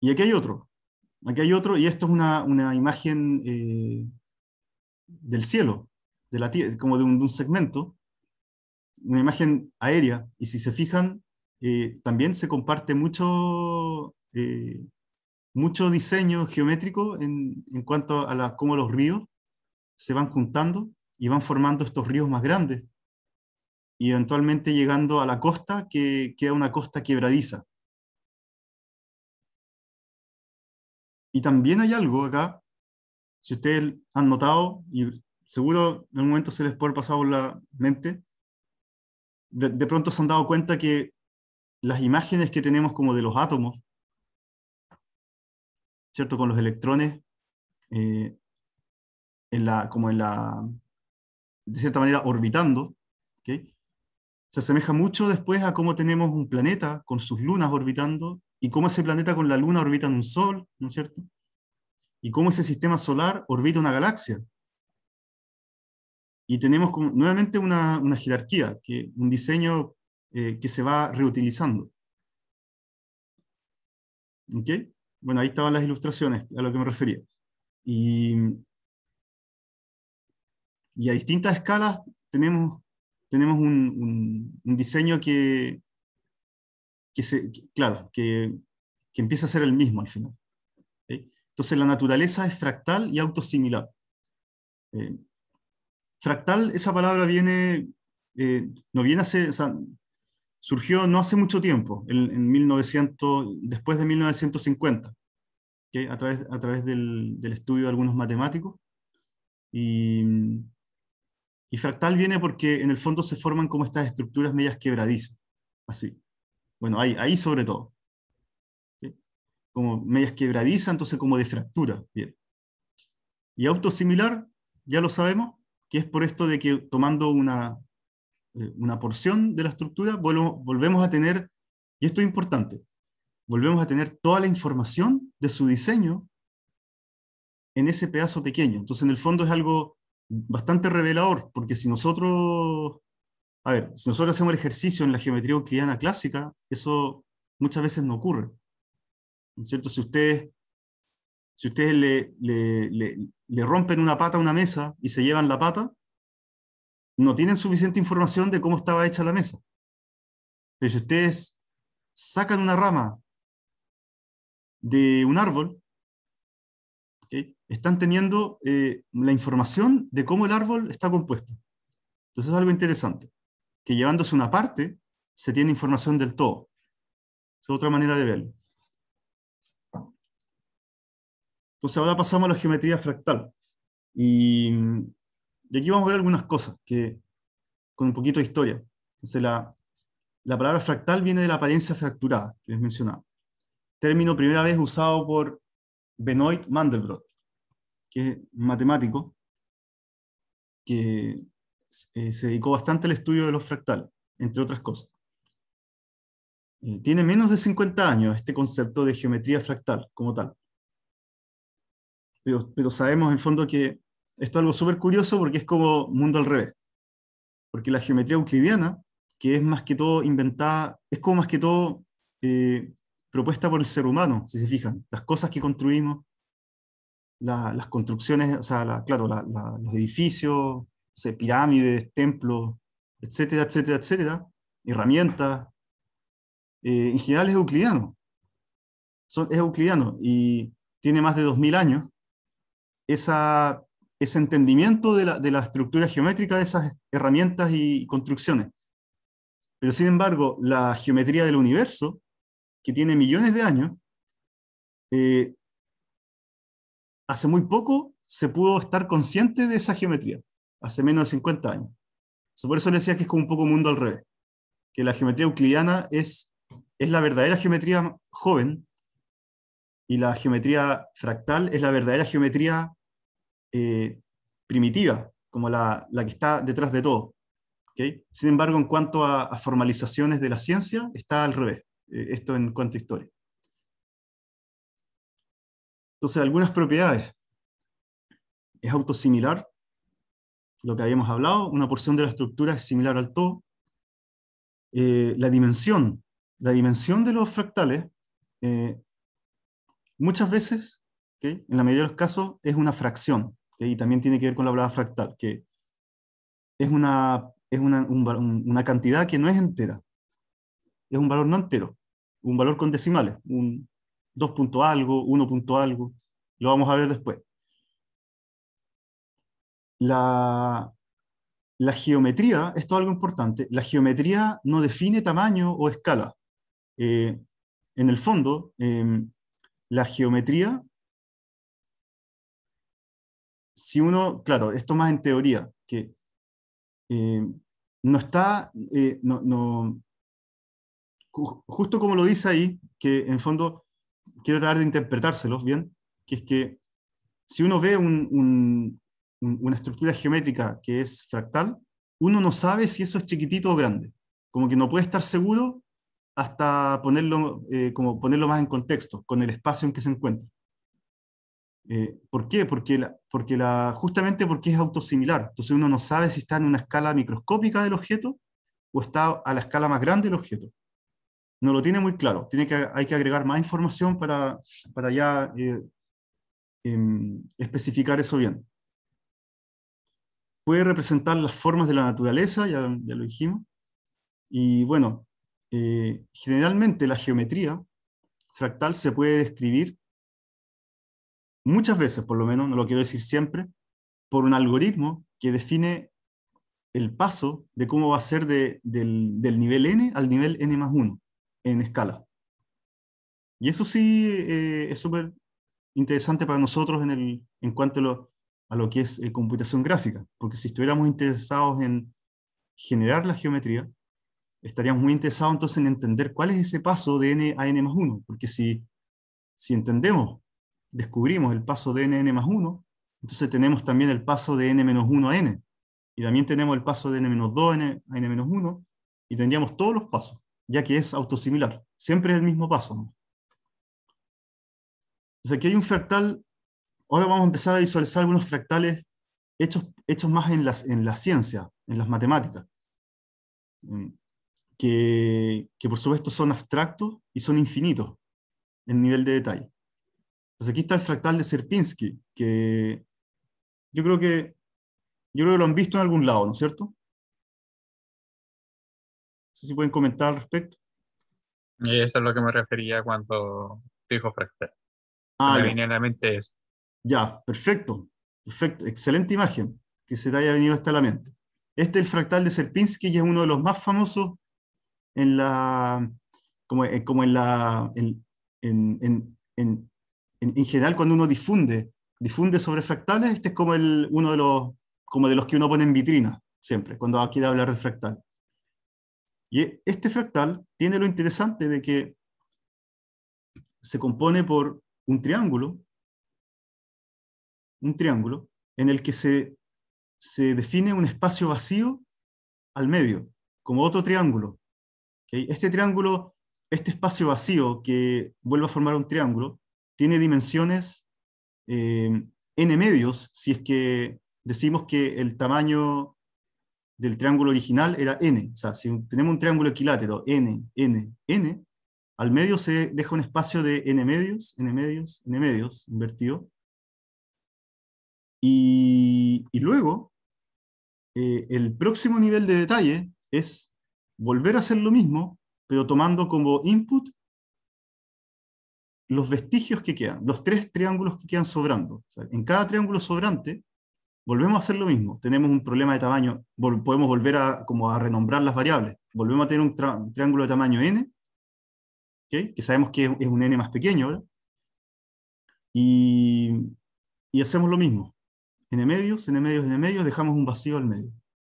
Y aquí hay otro, aquí hay otro, y esto es una, imagen eh, del cielo, de la tierra, como de un, segmento, una imagen aérea, y si se fijan, eh, también se comparte mucho, eh, mucho diseño geométrico en, en cuanto a la, cómo los ríos se van juntando y van formando estos ríos más grandes, y eventualmente llegando a la costa, que queda una costa quebradiza. Y también hay algo acá, si ustedes han notado, y seguro en un momento se les puede pasar por la mente, de, pronto se han dado cuenta que las imágenes que tenemos como de los átomos, ¿cierto? Con los electrones, eh, en la, como en la, de cierta manera, orbitando, se asemeja mucho después a cómo tenemos un planeta con sus lunas orbitando y cómo ese planeta con la luna orbita en un sol, ¿no es cierto? Y cómo ese sistema solar orbita una galaxia. Y tenemos nuevamente una, jerarquía, que, un diseño eh, que se va reutilizando. Bueno, ahí estaban las ilustraciones a lo que me refería. Y, a distintas escalas tenemos, tenemos un, diseño que, se, claro, que, empieza a ser el mismo al final. Entonces la naturaleza es fractal y autosimilar. Eh, fractal, esa palabra viene, eh, no viene hace, surgió no hace mucho tiempo, en, 1900, después de 1950, ¿okay? a través, a través del, estudio de algunos matemáticos. Y, fractal viene porque en el fondo se forman como estas estructuras medias quebradizas, así. Bueno, ahí, ahí sobre todo. Como medias quebradizas, entonces como de fractura. Bien. Y autosimilar, ya lo sabemos, que es por esto de que tomando una, eh, una porción de la estructura volvemos, a tener, y esto es importante, volvemos a tener toda la información de su diseño en ese pedazo pequeño. Entonces, en el fondo es algo bastante revelador, porque si nosotros, a ver, si nosotros hacemos el ejercicio en la geometría euclidiana clásica, eso muchas veces no ocurre. ¿Cierto? Si ustedes si ustedes le, rompen una pata a una mesa y se llevan la pata, no tienen suficiente información de cómo estaba hecha la mesa. Pero si ustedes sacan una rama de un árbol, están teniendo eh, la información de cómo el árbol está compuesto. Entonces es algo interesante, que llevándose una parte, se tiene información del todo. Es otra manera de verlo. Entonces ahora pasamos a la geometría fractal. Y, de aquí vamos a ver algunas cosas que, con un poquito de historia. Entonces la, palabra fractal viene de la apariencia fracturada que les mencionaba. Término primera vez usado por Benoit Mandelbrot, que es un matemático que eh, se dedicó bastante al estudio de los fractales, entre otras cosas. Eh, tiene menos de 50 años este concepto de geometría fractal como tal pero, sabemos en fondo que esto es algo súper curioso porque es como mundo al revés. Porque la geometría euclidiana, que es más que todo inventada, es como más que todo eh, propuesta por el ser humano, si se fijan. Las cosas que construimos, las construcciones, o sea, claro, los edificios, pirámides, templos, etcétera, etcétera, etcétera, herramientas. Eh, en general es euclidiano. es euclidiano y tiene más de 2000 años ese entendimiento de la, de estructura geométrica de esas herramientas y construcciones. Pero sin embargo, la geometría del universo, que tiene millones de años, eh, hace muy poco se pudo estar consciente de esa geometría, hace menos de 50 años. Por eso le decía que es como un poco mundo al revés, que la geometría euclidiana es, es la verdadera geometría joven y la geometría fractal es la verdadera geometría eh, primitiva, como la, que está detrás de todo. Sin embargo, en cuanto a, formalizaciones de la ciencia, está al revés, eh, esto en cuanto a historia. Entonces, algunas propiedades. Es autosimilar, lo que habíamos hablado, una porción de la estructura es similar al todo. Eh, la dimensión, la dimensión de los fractales, muchas veces, en la mayoría de los casos, es una fracción y también tiene que ver con la palabra fractal, que es una, una, cantidad que no es entera, es un valor no entero, un valor con decimales, un 2 algo, 1 punto algo, lo vamos a ver después. La, geometría, esto es algo importante, la geometría no define tamaño o escala. Eh, en el fondo, em, la geometría si uno, claro, esto más en teoría, que eh, no está, eh, no, justo como lo dice ahí, que en fondo quiero tratar de interpretárselo bien, que es que si uno ve una estructura geométrica que es fractal, uno no sabe si eso es chiquitito o grande, como que no puede estar seguro hasta ponerlo, eh, como ponerlo más en contexto con el espacio en que se encuentra. Eh, ¿Por qué? Porque, porque la, justamente porque es autosimilar. Entonces uno no sabe si está en una escala microscópica del objeto o está a la escala más grande del objeto. No lo tiene muy claro. Tiene que, hay que agregar más información para, para ya eh, em, especificar eso bien. Puede representar las formas de la naturaleza, ya lo dijimos. Y bueno, eh, generalmente la geometría fractal se puede describir muchas veces, por lo menos, no lo quiero decir siempre, por un algoritmo que define el paso de cómo va a ser del, nivel n al nivel n más 1 en escala. Y eso sí eh, es súper interesante para nosotros en, el, en cuanto a lo, que es eh, computación gráfica, porque si estuviéramos interesados en generar la geometría, estaríamos muy interesados entonces en entender cuál es ese paso de n a n más 1, porque si, si entendemos descubrimos el paso de n, más 1, entonces tenemos también el paso de n menos 1 a n, y también tenemos el paso de n menos 2 a n menos 1, y tendríamos todos los pasos, ya que es autosimilar, siempre es el mismo paso. Entonces aquí hay un fractal, ahora vamos a empezar a visualizar algunos fractales hechos, hechos más en, las, en la ciencia, en las matemáticas, mm, que, que por supuesto son abstractos y son infinitos en nivel de detalle. Pues aquí está el fractal de Sierpinski, que yo creo que, yo creo que lo han visto en algún lado, ¿no es cierto? No sé si pueden comentar al respecto. Y eso es lo que me refería cuando dijo fractal. Ah, eso. Ya, perfecto, perfecto. Excelente imagen que se te haya venido hasta la mente. Este es el fractal de Sierpinski y es uno de los más famosos en la, como, eh, como en la, en, en, general cuando uno difunde, difunde sobre fractales, este es como el, uno de los, como de los que uno pone en vitrina siempre, cuando quiere hablar de fractal. Y e, este fractal tiene lo interesante de que se compone por un triángulo, un triángulo en el que se, se define un espacio vacío al medio, como otro triángulo. Este triángulo, este espacio vacío que vuelve a formar un triángulo, tiene dimensiones eh, n medios, si es que decimos que el tamaño del triángulo original era n. O sea, si tenemos un triángulo equilátero, n, n, n, al medio se deja un espacio de n medios, n medios, n medios, invertido. Y, luego, eh, el próximo nivel de detalle es volver a hacer lo mismo, pero tomando como input los vestigios que quedan, los tres triángulos que quedan sobrando. en cada triángulo sobrante, volvemos a hacer lo mismo. Tenemos un problema de tamaño, podemos volver a, como a renombrar las variables. Volvemos a tener un, triángulo de tamaño n, que sabemos que es, un n más pequeño, Y, hacemos lo mismo. n medios, n medios, n medios, dejamos un vacío al medio.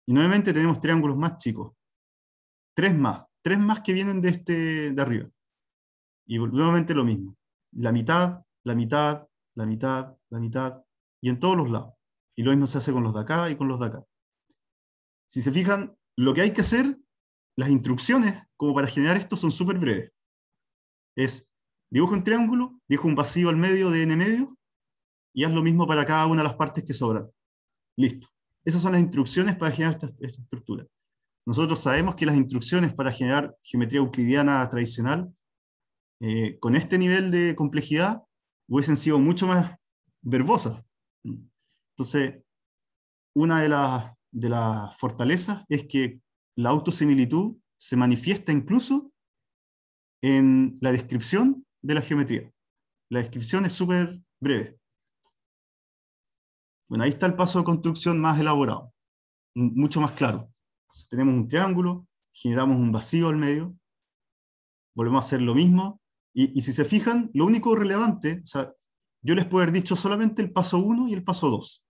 Y nuevamente tenemos triángulos más chicos. Tres más, tres más que vienen de este de arriba. Y nuevamente lo mismo la mitad, la mitad, la mitad, la mitad, y en todos los lados. Y lo mismo se hace con los de acá y con los de acá. Si se fijan, lo que hay que hacer, las instrucciones como para generar esto son súper breves. Es dibujo un triángulo, dibujo un vacío al medio de n medio, y haz lo mismo para cada una de las partes que sobran. Listo. Esas son las instrucciones para generar esta, esta estructura. Nosotros sabemos que las instrucciones para generar geometría euclidiana tradicional eh, con este nivel de complejidad hubiesen sido mucho más verbosas. Entonces, una de las, fortalezas es que la autosimilitud se manifiesta incluso en la descripción de la geometría. La descripción es súper breve. Bueno, ahí está el paso de construcción más elaborado, mucho más claro. tenemos un triángulo, generamos un vacío al medio, volvemos a hacer lo mismo, y, si se fijan, lo único relevante, sea, yo les puedo haber dicho solamente el paso 1 y el paso 2,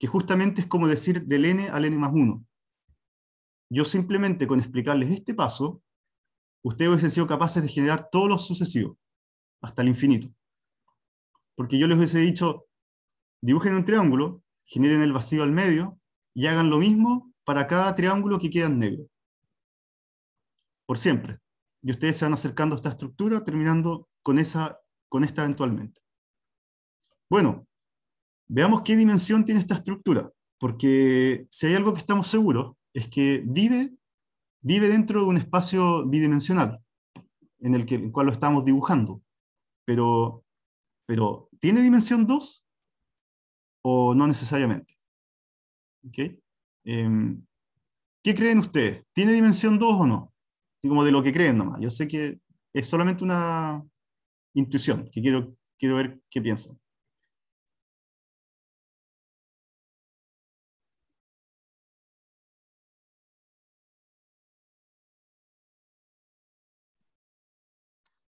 que justamente es como decir del n al n más 1. Yo simplemente con explicarles este paso, ustedes hubiesen sido capaces de generar todos los sucesivos, hasta el infinito. Porque yo les hubiese dicho, dibujen un triángulo, generen el vacío al medio y hagan lo mismo para cada triángulo que queda en negro. Por siempre y ustedes se van acercando a esta estructura, terminando con, esa, con esta eventualmente. Bueno, veamos qué dimensión tiene esta estructura, porque si hay algo que estamos seguros es que vive, vive dentro de un espacio bidimensional, en el, que, cual lo estamos dibujando, pero, pero ¿tiene dimensión 2 o no necesariamente? Em, ¿Qué creen ustedes? ¿Tiene dimensión 2 o no? como de lo que creen nomás. Yo sé que es solamente una intuición, que quiero, quiero ver qué piensan.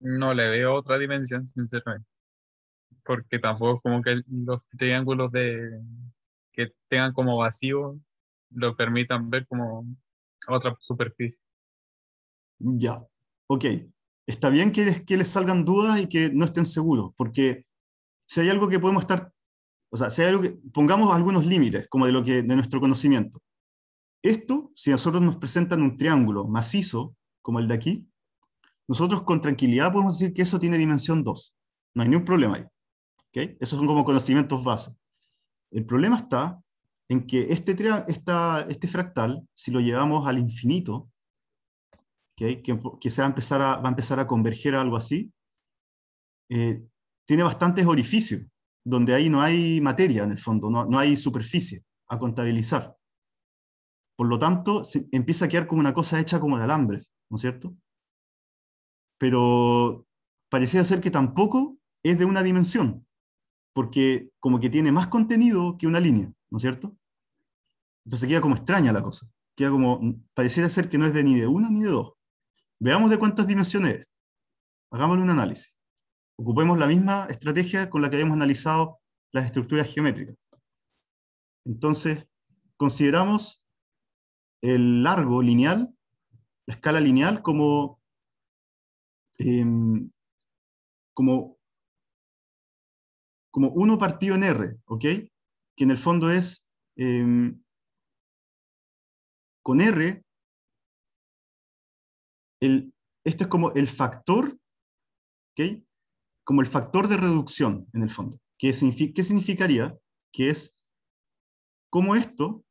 No le veo otra dimensión, sinceramente. Porque tampoco es como que los triángulos de que tengan como vacío lo permitan ver como otra superficie. Ya, ok. Está bien que les, salgan dudas y que no estén seguros, porque si hay algo que podemos estar, o sea, si algo que, pongamos algunos límites como de, lo que, de nuestro conocimiento. Esto, si nosotros nos presentan un triángulo macizo, como el de aquí, nosotros con tranquilidad podemos decir que eso tiene dimensión 2. No hay ningún problema ahí. ¿okay? Esos son como conocimientos base. El problema está en que este, este fractal, si lo llevamos al infinito, que, que, va a, empezar a, empezar a converger a algo así, eh, tiene bastantes orificios, donde ahí no hay materia en el fondo, no, no hay superficie a contabilizar. Por lo tanto, se empieza a quedar como una cosa hecha como de alambre, ¿no es cierto? Pero parecía ser que tampoco es de una dimensión, porque como que tiene más contenido que una línea, ¿no es cierto? Entonces queda como extraña la cosa, queda como, pareciera ser que no es de ni de una ni de dos. Veamos de cuántas dimensiones es. Hagámosle un análisis. Ocupemos la misma estrategia con la que habíamos analizado las estructuras geométricas. Entonces, consideramos el largo lineal, la escala lineal, como, uno em, como, como uno partido en R, Que en el fondo es, em, con R esto es como el factor, como el factor de reducción en el fondo. ¿Qué, significa, qué significaría? Que es como esto,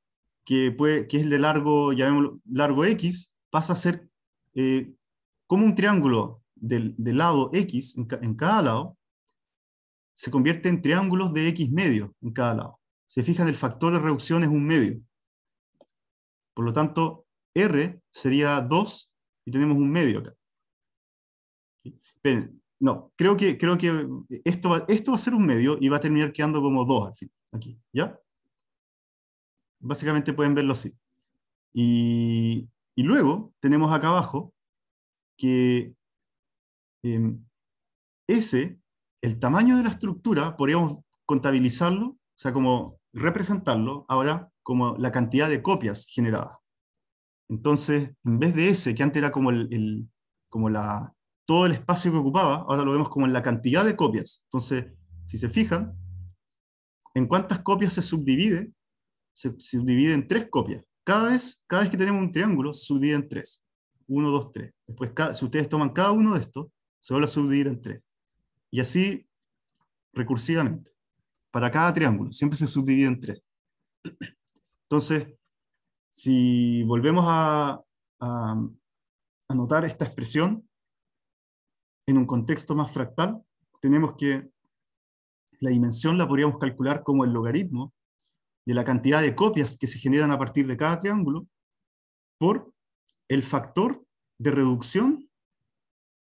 que, es el de largo, llamémoslo largo X, pasa a ser eh, como un triángulo del, lado X en, cada lado, se convierte en triángulos de X medio en cada lado. Se fijan, el factor de reducción es un medio. Por lo tanto, R sería 2 y tenemos un medio acá. no, creo que, creo que esto, va, esto va a ser un medio y va a terminar quedando como dos al fin, aquí, ¿ya? Básicamente pueden verlo así. Y, luego tenemos acá abajo que em, ese, el tamaño de la estructura, podríamos contabilizarlo, o sea, como representarlo ahora como la cantidad de copias generadas. Entonces, en vez de ese, que antes era como, el, como la, todo el espacio que ocupaba, ahora lo vemos como en la cantidad de copias. Entonces, si se fijan, en cuántas copias se subdivide, se subdivide en tres copias. Cada vez, cada vez que tenemos un triángulo, se subdivide en tres. Uno, dos, tres. Después, si ustedes toman cada uno de estos, se vuelve a subdividir en tres. Y así, recursivamente. Para cada triángulo, siempre se subdivide en tres. Entonces, si volvemos a, anotar esta expresión en un contexto más fractal, tenemos que la dimensión la podríamos calcular como el logaritmo de la cantidad de copias que se generan a partir de cada triángulo por el factor de reducción,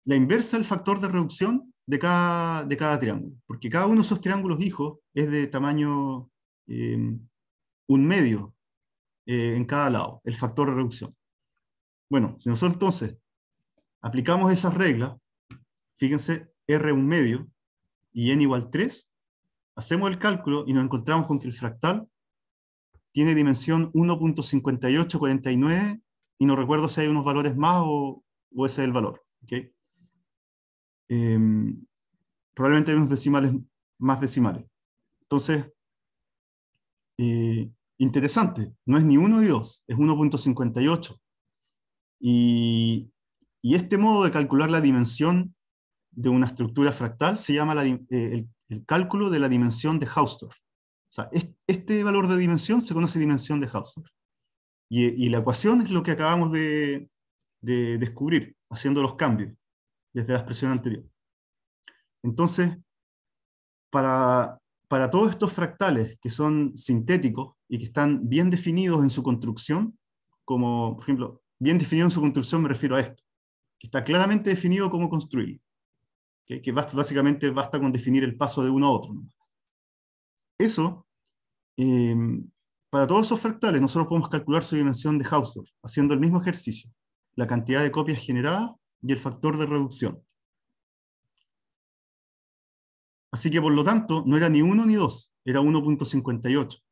la inversa del factor de reducción de cada, de cada triángulo. Porque cada uno de esos triángulos hijos es de tamaño eh, un medio, eh, en cada lado, el factor de reducción. Bueno, si nosotros entonces aplicamos esas reglas, fíjense, R1 medio y N igual 3, hacemos el cálculo y nos encontramos con que el fractal tiene dimensión 1.5849 y no recuerdo si hay unos valores más o, o ese es el valor. ¿okay? Em, probablemente hay unos decimales más decimales. Entonces, eh, Interesante, no es ni 1 ni 2, es 1.58. Y, y, este modo de calcular la dimensión de una estructura fractal se llama eh, el, cálculo de la dimensión de Hausdorff. O sea, este valor de dimensión se conoce dimensión de Hausdorff. Y, y la ecuación es lo que acabamos de, de descubrir haciendo los cambios desde la expresión anterior. Entonces, para, para todos estos fractales que son sintéticos, y que están bien definidos en su construcción, como, por ejemplo, bien definido en su construcción me refiero a esto, que está claramente definido cómo construir, que, básicamente basta con definir el paso de uno a otro. Eso, em, para todos esos fractales, nosotros podemos calcular su dimensión de Hausdorff, haciendo el mismo ejercicio, la cantidad de copias generadas y el factor de reducción. Así que, por lo tanto, no era ni uno ni dos era 1.58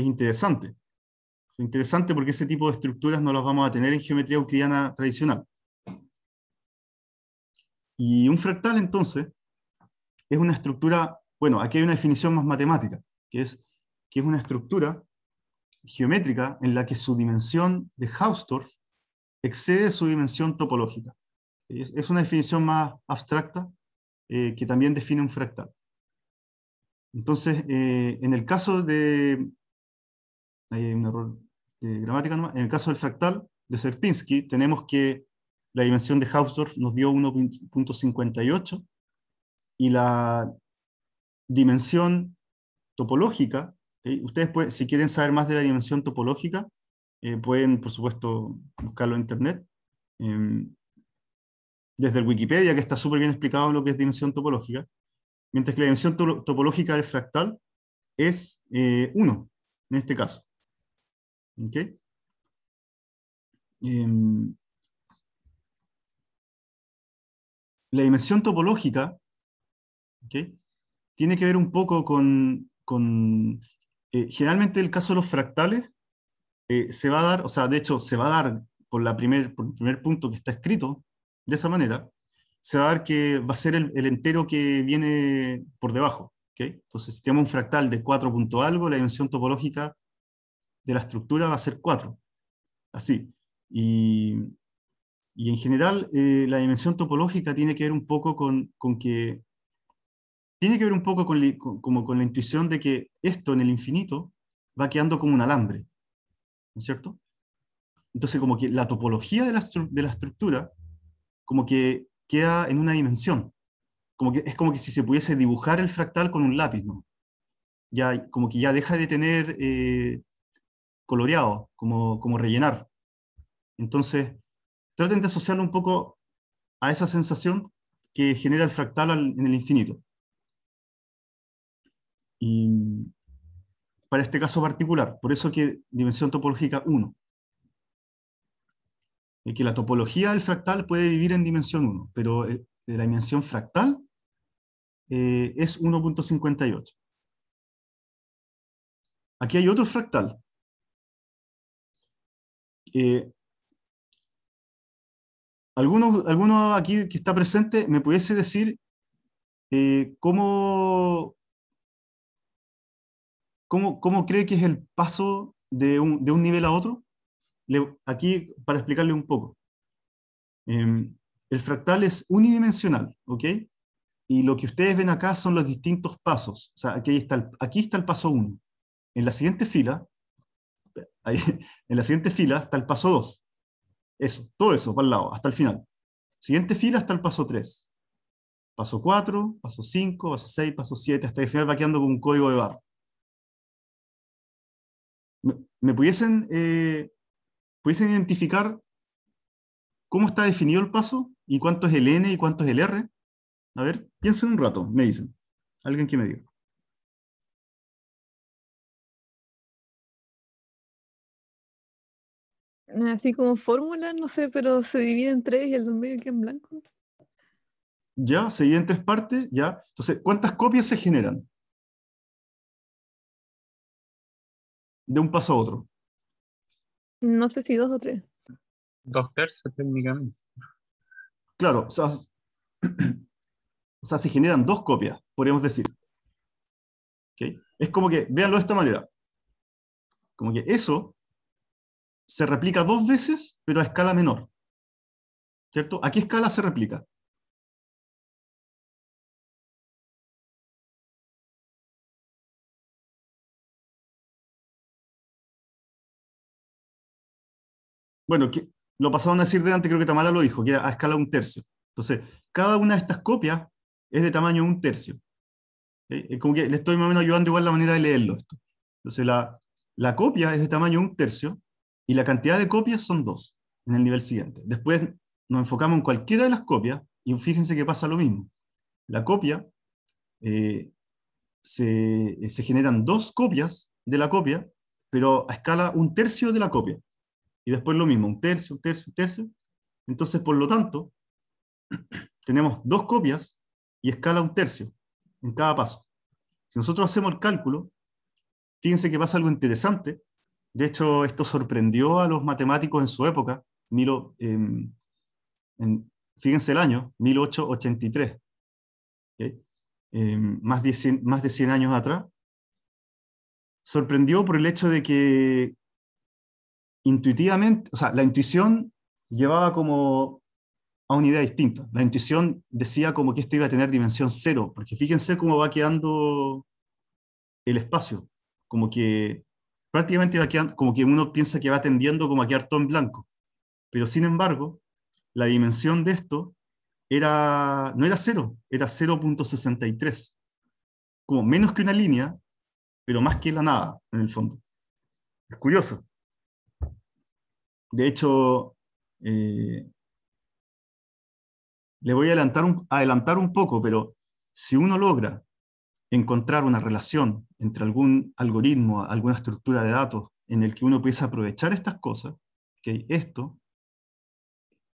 es interesante. Es interesante porque ese tipo de estructuras no las vamos a tener en geometría euclidiana tradicional. Y un fractal, entonces, es una estructura, bueno, aquí hay una definición más matemática, que es, que es una estructura geométrica en la que su dimensión de Hausdorff excede su dimensión topológica. Es, una definición más abstracta eh, que también define un fractal. Entonces, eh, en el caso de, ahí hay un error de eh, gramática nomás. En el caso del fractal de Sierpinski, tenemos que la dimensión de Hausdorff nos dio 1.58 y la dimensión topológica, ustedes si quieren saber más de la dimensión topológica, eh, pueden, por supuesto, buscarlo en internet. Em, desde Wikipedia, que está súper bien explicado lo que es dimensión topológica, mientras que la dimensión topológica del fractal es 1, eh, en este caso. Em, la dimensión topológica ¿okay? tiene que ver un poco con... Eh, generalmente el caso de los fractales eh, se va a dar, o sea, de hecho se va a dar por, la primer, el primer punto que está escrito de esa manera, se va a dar que va a ser el, entero que viene por debajo. ¿okay? Entonces, si tenemos un fractal de 4 algo, la dimensión topológica de la estructura va a ser 4. Así. Y, y, en general, eh, la dimensión topológica tiene que ver un poco con, con que. Tiene que ver un poco con, como con la intuición de que esto en el infinito va quedando como un alambre. ¿No es cierto? Entonces, como que la topología de la, de la estructura, como que queda en una dimensión. Como que, es como que si se pudiese dibujar el fractal con un lápiz, ¿no? Ya, como que ya deja de tener eh, coloreado, como, rellenar. Entonces, traten de asociarlo un poco a esa sensación que genera el fractal en el infinito. Y para este caso particular, por eso que dimensión topológica 1. Y que la topología del fractal puede vivir en dimensión 1, pero eh, la dimensión fractal eh, es 1.58. Aquí hay otro fractal, ¿alguno, ¿Alguno aquí que está presente me pudiese decir eh, cómo, cómo, cree que es el paso de un, de un nivel a otro? aquí, para explicarle un poco. Em, el fractal es unidimensional, ¿ok? Y lo que ustedes ven acá son los distintos pasos. aquí está aquí está el paso 1. En la siguiente fila en la siguiente fila está el paso 2. Eso, todo eso para el lado, hasta el final. Siguiente fila está el paso 3. Paso 4, paso 5, paso 6, paso 7, hasta que final va quedando con un código de bar. ¿Me, pudiesen, eh, pudiesen identificar cómo está definido el paso y cuánto es el N y cuánto es el R? A ver, piensen un rato, me dicen. Alguien que me diga. Así como fórmula, no sé, pero se divide en tres y el medio queda en blanco. Ya, se divide en tres partes, ya. Entonces, ¿cuántas copias se generan? De un paso a otro. No sé si dos o tres. Dos tercios técnicamente. Claro, o sea, se generan dos copias, podríamos decir. Es como que, véanlo de esta manera. Como que eso se replica dos veces, pero a escala menor. ¿Cierto? ¿A qué escala se replica? Bueno, lo pasaron a decir antes, creo que Tamala lo dijo, que a escala un tercio. Entonces, cada una de estas copias es de tamaño un tercio. como que le estoy más o menos ayudando igual la manera de leerlo. Esto. Entonces, la, la copia es de tamaño un tercio, y la cantidad de copias son dos en el nivel siguiente. Después nos enfocamos en cualquiera de las copias y fíjense que pasa lo mismo. La copia, eh, se, eh, se generan dos copias de la copia, pero a escala un tercio de la copia. Y después lo mismo, un tercio, un tercio, un tercio. Entonces, por lo tanto, tenemos dos copias y escala un tercio en cada paso. Si nosotros hacemos el cálculo, fíjense que pasa algo interesante, de hecho, esto sorprendió a los matemáticos en su época, em, en, fíjense el año, 1883, em, más, de más de 100 años atrás, sorprendió por el hecho de que intuitivamente, o sea, la intuición llevaba como a una idea distinta. La intuición decía como que esto iba a tener dimensión cero, porque fíjense cómo va quedando el espacio, como que prácticamente va quedando, como que uno piensa que va tendiendo como a quedar todo en blanco. Pero sin embargo, la dimensión de esto era, no era cero, era 0.63. Como menos que una línea, pero más que la nada, en el fondo. Es curioso. De hecho, eh, le voy a adelantar un, adelantar un poco, pero si uno logra encontrar una relación entre algún algoritmo, alguna estructura de datos en el que uno pudiese aprovechar estas cosas, que esto,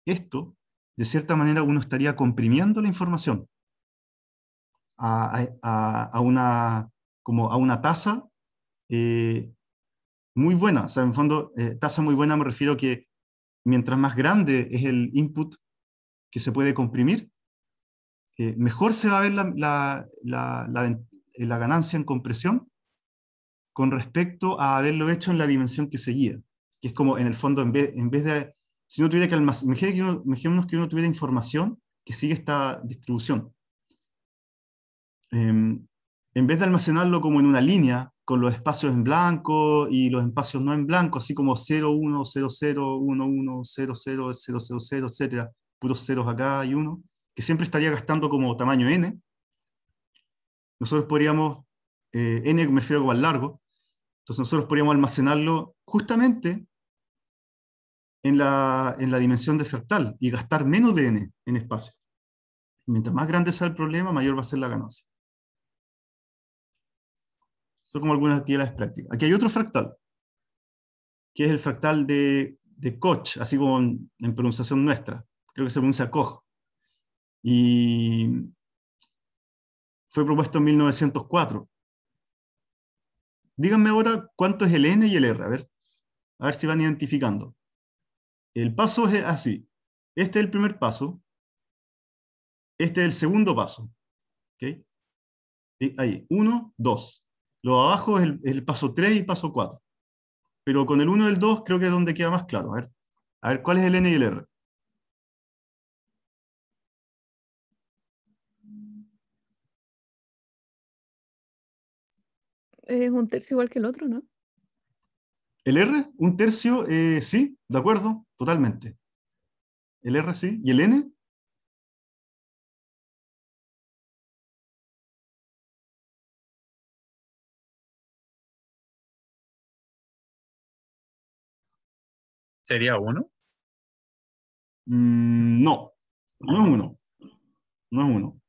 esto, de cierta manera uno estaría comprimiendo la información a, una, como a una tasa eh, muy buena. O sea, en fondo, eh, tasa muy buena me refiero que mientras más grande es el input que se puede comprimir, eh, mejor se va a ver eh, la, ganancia en compresión con respecto a haberlo hecho en la dimensión que seguía, que es como en el fondo, en vez, de, si uno tuviera que que uno tuviera información que sigue esta distribución. Em, en vez de almacenarlo como en una línea, con los espacios en blanco y los espacios no en blanco, así como 0, 1, 0, 0, 1, 1, 0, 0, 0, 0, 0, etc., puros ceros acá y uno, que siempre estaría gastando como tamaño n, nosotros podríamos, eh, n me refiero como al largo, entonces nosotros podríamos almacenarlo justamente en la, en la dimensión de fractal y gastar menos de n en espacio. mientras más grande sea el problema, mayor va a ser la ganancia. Son como algunas actividades prácticas. Aquí hay otro fractal, que es el fractal de, de Koch, así como en, en pronunciación nuestra. Creo que se pronuncia Koch, y fue propuesto en 1904. Díganme ahora cuánto es el N y el R, a ver, a ver si van identificando. El paso es así. Este es el primer paso. Este es el segundo paso. ahí, 1, 2. Lo abajo es el, paso 3 y paso 4. Pero con el 1 y el 2 creo que es donde queda más claro. A ver, a ver, ¿cuál es el N y el R? es un tercio igual que el otro, ¿no? El R, un tercio, eh, sí, de acuerdo, totalmente. El R sí. ¿Y el N? ¿Sería uno? Mm, no, no es uno. No es uno.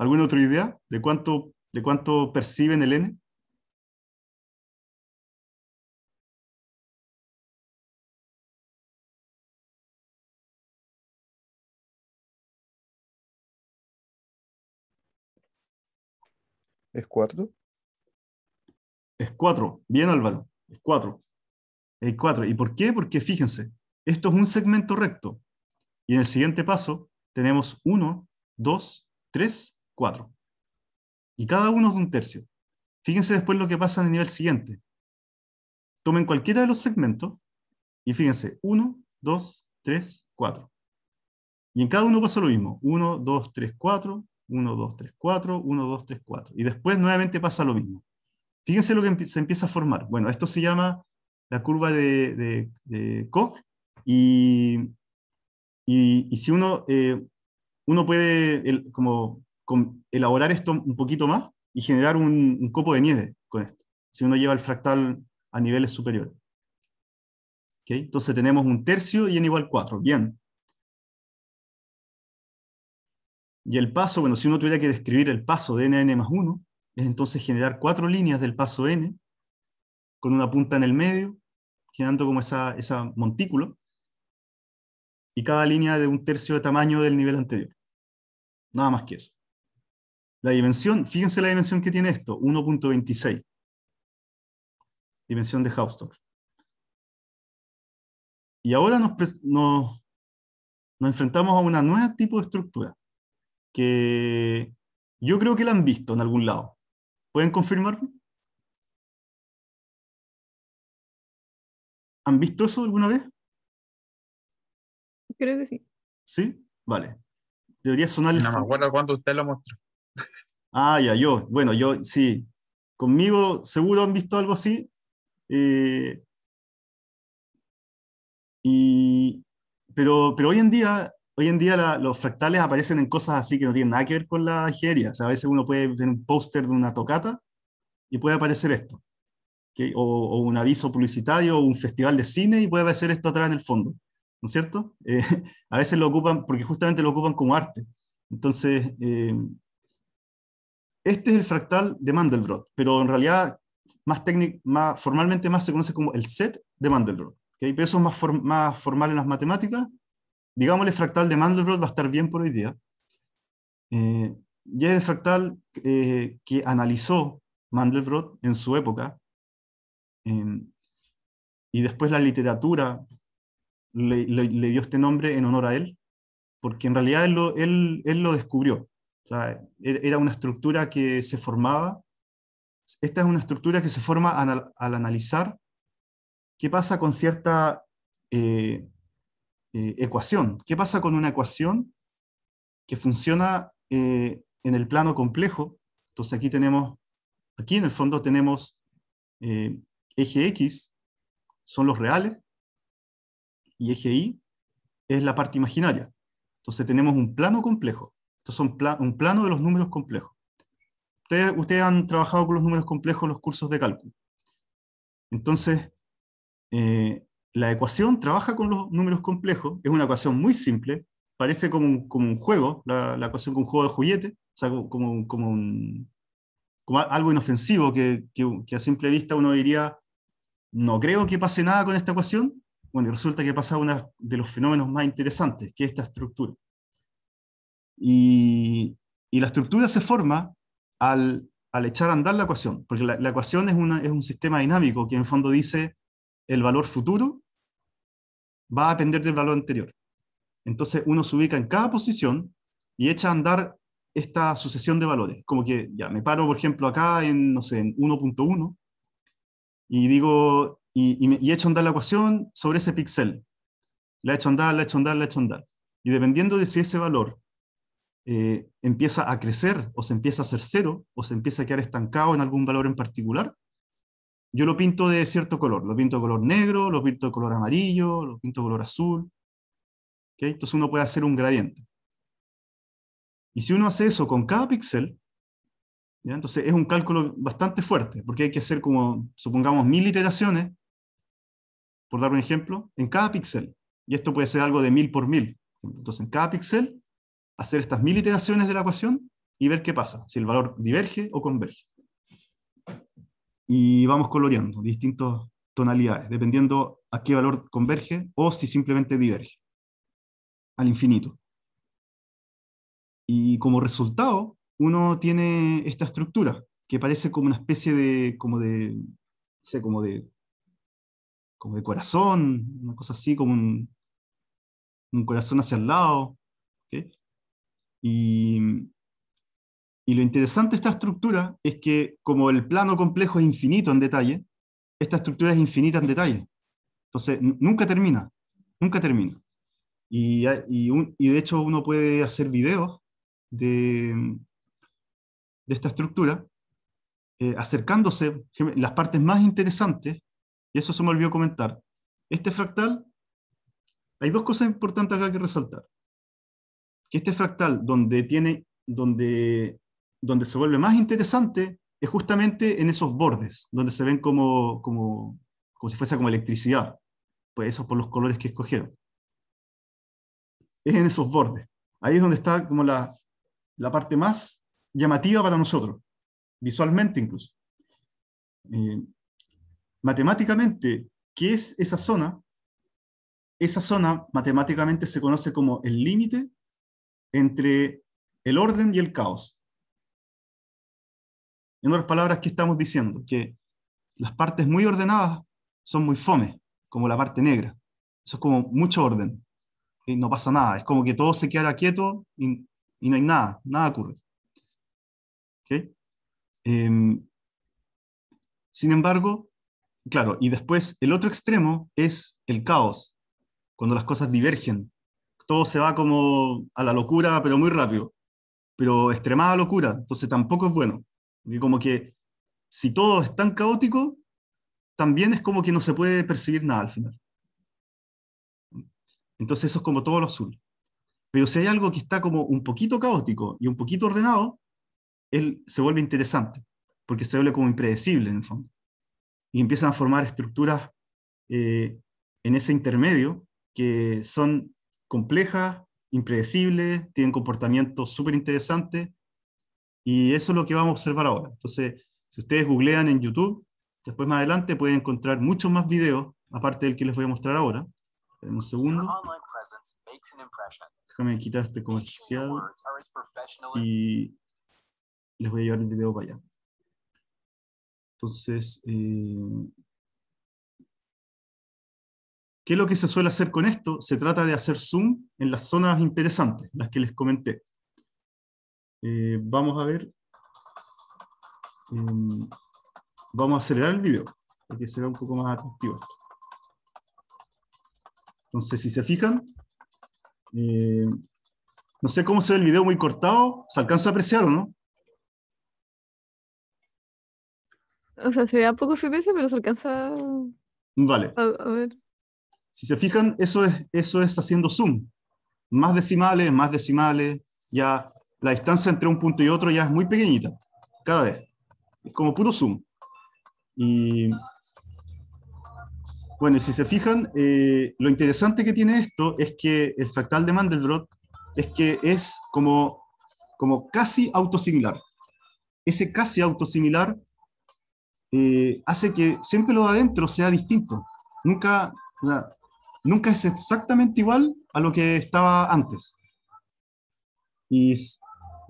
¿Alguna otra idea de cuánto, de cuánto perciben el N? ¿Es 4? Es 4. Bien, Álvaro. Es 4. Es 4. ¿Y por qué? Porque fíjense, esto es un segmento recto. Y en el siguiente paso tenemos 1, 2, 3 y cada uno es de un tercio. Fíjense después lo que pasa en el nivel siguiente. Tomen cualquiera de los segmentos y fíjense, 1, 2, 3, 4. Y en cada uno pasa lo mismo. 1, 2, 3, 4, 1, 2, 3, 4, 1, 2, 3, 4. Y después nuevamente pasa lo mismo. Fíjense lo que se empieza a formar. Bueno, esto se llama la curva de, Koch. Y, y, si uno, eh, uno puede, como elaborar esto un poquito más y generar un, copo de nieve con esto, si uno lleva el fractal a niveles superiores. Entonces tenemos un tercio y n igual 4, bien. Y el paso, bueno, si uno tuviera que describir el paso de n a n más 1, es entonces generar cuatro líneas del paso n, con una punta en el medio, generando como esa, esa montículo, y cada línea de un tercio de tamaño del nivel anterior. Nada más que eso. La dimensión, fíjense la dimensión que tiene esto, 1.26. Dimensión de Hausdorff. Y ahora nos, enfrentamos a una nueva tipo de estructura que yo creo que la han visto en algún lado. ¿Pueden confirmarme? ¿Han visto eso alguna vez? Creo que sí. ¿Sí? Vale. Debería sonar... No me acuerdo cuando usted lo mostró. Ah, ya, yo. Bueno, yo sí. Conmigo seguro han visto algo así. Eh, y, pero, pero hoy en día, hoy en día los fractales aparecen en cosas así que no tienen nada que ver con la ingeniería. O sea, a veces uno puede ver un póster de una tocata y puede aparecer esto. o, un aviso publicitario o un festival de cine y puede aparecer esto atrás en el fondo. ¿No es cierto? Eh, a veces lo ocupan, porque justamente lo ocupan como arte. Entonces, eh, este es el fractal de Mandelbrot, pero en realidad más más, formalmente más se conoce como el set de Mandelbrot. que Pero eso es más, formal en las matemáticas. Digamos, el fractal de Mandelbrot va a estar bien por hoy día. Eh, y es el fractal eh, que analizó Mandelbrot en su época. y después la literatura le, dio este nombre en honor a él, porque en realidad él lo descubrió era una estructura que se formaba. Esta es una estructura que se forma al, analizar qué pasa con cierta eh, eh, ecuación. ¿Qué pasa con una ecuación que funciona eh, en el plano complejo? Entonces aquí tenemos, aquí en el fondo tenemos eje X, son los reales, y eje Y es la parte imaginaria. Entonces tenemos un plano complejo son un plano de los números complejos. Ustedes, han trabajado con los números complejos en los cursos de cálculo. Entonces, eh, la ecuación trabaja con los números complejos, es una ecuación muy simple, parece como un, juego, la, ecuación con un juego de juguete, o sea, como, como, algo inofensivo que, que, a simple vista uno diría, no creo que pase nada con esta ecuación, bueno, y resulta que pasa uno de los fenómenos más interesantes, que es esta estructura. Y, la estructura se forma al, al, echar a andar la ecuación, porque la, ecuación es, una, es un sistema dinámico que en fondo dice el valor futuro va a depender del valor anterior. Entonces uno se ubica en cada posición y echa a andar esta sucesión de valores. Como que ya me paro, por ejemplo, acá en, no sé, en 1.1 y digo, y, y, y, echo a andar la ecuación sobre ese píxel. La echo hecho andar, la echo a andar, la echo a andar. Y dependiendo de si ese valor eh, empieza a crecer o se empieza a hacer cero o se empieza a quedar estancado en algún valor en particular, yo lo pinto de cierto color. Lo pinto de color negro, lo pinto de color amarillo, lo pinto de color azul. Entonces uno puede hacer un gradiente. Y si uno hace eso con cada píxel, entonces es un cálculo bastante fuerte, porque hay que hacer como, supongamos, mil iteraciones, por dar un ejemplo, en cada píxel. Y esto puede ser algo de mil por mil. Entonces en cada píxel hacer estas mil iteraciones de la ecuación y ver qué pasa, si el valor diverge o converge. Y vamos coloreando distintas tonalidades, dependiendo a qué valor converge o si simplemente diverge al infinito. Y como resultado, uno tiene esta estructura, que parece como una especie de, como de, como de, de corazón, una cosa así, como un, corazón hacia el lado, y, lo interesante de esta estructura es que como el plano complejo es infinito en detalle, esta estructura es infinita en detalle. Entonces, nunca termina, nunca termina. Y, y, de hecho uno puede hacer videos de, de esta estructura, eh, acercándose acercándose las partes más interesantes, y eso se me olvidó comentar. Este fractal, hay dos cosas importantes acá que resaltar que este fractal donde, tiene, donde, donde se vuelve más interesante es justamente en esos bordes, donde se ven como, como, como si fuese como electricidad. Pues eso por los colores que escogieron. Es en esos bordes. Ahí es donde está como la, parte más llamativa para nosotros, visualmente incluso. Eh, matemáticamente, ¿qué es esa zona? Esa zona matemáticamente se conoce como el límite entre el orden y el caos. En otras palabras, ¿qué estamos diciendo? Que las partes muy ordenadas son muy fome, como la parte negra. Eso es como mucho orden. Y no pasa nada. Es como que todo se queda quieto y, no hay nada. Nada ocurre. Em, sin embargo, claro, y después el otro extremo es el caos, cuando las cosas divergen todo se va como a la locura, pero muy rápido, pero extremada locura, entonces tampoco es bueno. Y como que si todo es tan caótico, también es como que no se puede percibir nada al final. Entonces eso es como todo lo azul. Pero si hay algo que está como un poquito caótico y un poquito ordenado, él se vuelve interesante, porque se vuelve como impredecible en el fondo. Y empiezan a formar estructuras eh, en ese intermedio que son complejas, impredecibles, tienen comportamientos súper interesantes y eso es lo que vamos a observar ahora. Entonces, si ustedes googlean en YouTube, después más adelante pueden encontrar muchos más videos, aparte del que les voy a mostrar ahora. Un segundo. Déjame quitar este comercial y les voy a llevar el video para allá. Entonces, eh, ¿Qué es lo que se suele hacer con esto? Se trata de hacer zoom en las zonas interesantes, las que les comenté. Eh, vamos a ver. Em, vamos a acelerar el video, porque será un poco más atractivo esto. Entonces, si se fijan, eh, no sé cómo se ve el video muy cortado, ¿se alcanza a apreciar o no? O sea, se ve a poco FPS, pero se alcanza... Vale. a ver. Si se fijan, eso es, eso es haciendo zoom. Más decimales, más decimales, ya la distancia entre un punto y otro ya es muy pequeñita, cada vez. Es como puro zoom. Y bueno, y si se fijan, eh, lo interesante que tiene esto es que el fractal de Mandelbrot es que es como, como casi autosimilar. Ese casi autosimilar eh, hace que siempre lo de adentro sea distinto. Nunca, o nunca es exactamente igual a lo que estaba antes. Y,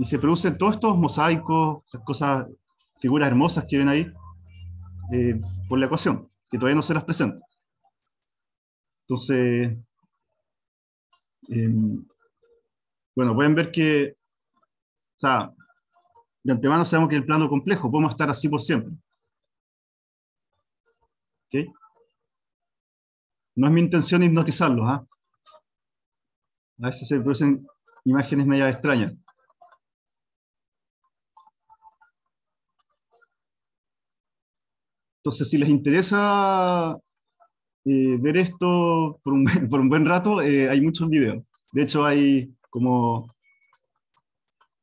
se producen todos estos mosaicos, esas cosas, figuras hermosas que ven ahí, eh, por la ecuación, que todavía no se las presenta. Entonces, em, bueno, pueden ver que, o sea, de antemano sabemos que el plano complejo, podemos estar así por siempre. ¿Okay? No es mi intención hipnotizarlos. ¿ah? A veces se producen imágenes media extrañas. Entonces, si les interesa eh, ver esto por un, buen rato, eh, hay muchos videos. De hecho, hay como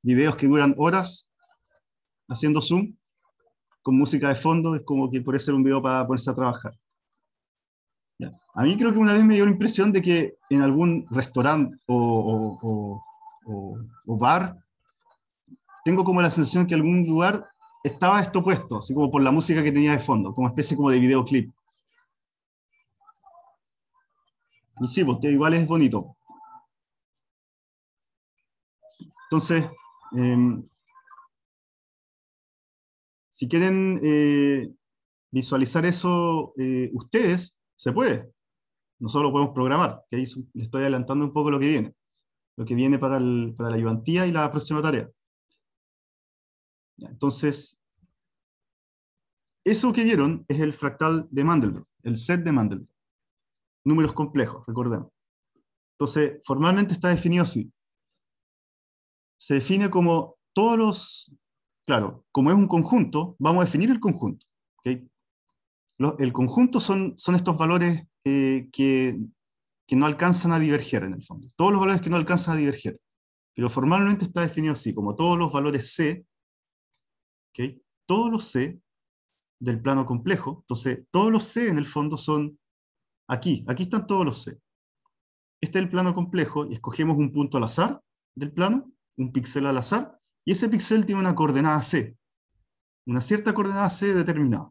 videos que duran horas haciendo Zoom con música de fondo. Es como que puede ser un video para ponerse a trabajar. A mí creo que una vez me dio la impresión de que en algún restaurante o, bar, tengo como la sensación que algún lugar estaba esto puesto, así como por la música que tenía de fondo, como especie como de videoclip. Y sí, porque pues, igual es bonito. Entonces, em, si quieren eh, visualizar eso eh, ustedes, se puede. Nosotros lo podemos programar, que le estoy adelantando un poco lo que viene, lo que viene para, la ayudantía y la próxima tarea. Entonces, eso que vieron es el fractal de Mandelbrot, el set de Mandelbrot. Números complejos, recordemos. Entonces, formalmente está definido así. Se define como todos los, claro, como es un conjunto, vamos a definir el conjunto. ¿okay? el conjunto son, son estos valores eh, que, no alcanzan a diverger en el fondo. Todos los valores que no alcanzan a diverger. Pero formalmente está definido así, como todos los valores C, ¿okay? todos los C del plano complejo. Entonces, todos los C en el fondo son aquí. Aquí están todos los C. Este es el plano complejo y escogemos un punto al azar del plano, un píxel al azar, y ese píxel tiene una coordenada C, una cierta coordenada C determinada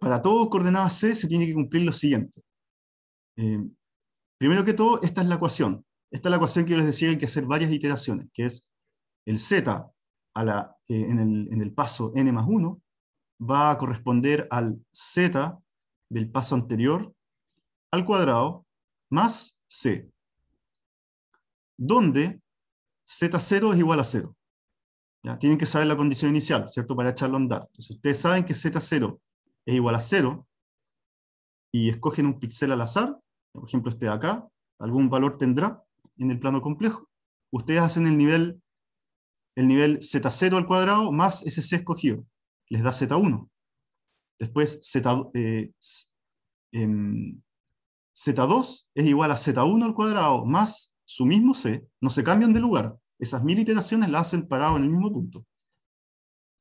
para todo coordenada C se tiene que cumplir lo siguiente. Eh, primero que todo, esta es la ecuación. Esta es la ecuación que yo les decía, que hay que hacer varias iteraciones, que es el z eh, en, el, paso n más 1 va a corresponder al z del paso anterior al cuadrado más c, donde z0 es igual a 0. ¿Ya? Tienen que saber la condición inicial, ¿cierto? Para echarlo a andar. Entonces, ustedes saben que z0 es igual a 0, y escogen un píxel al azar, por ejemplo este de acá, algún valor tendrá en el plano complejo, ustedes hacen el nivel, el nivel z0 al cuadrado más ese c escogido, les da z1. Después z, 2 eh, em, es igual a z1 al cuadrado más su mismo c, no se cambian de lugar, esas mil iteraciones las hacen parado en el mismo punto.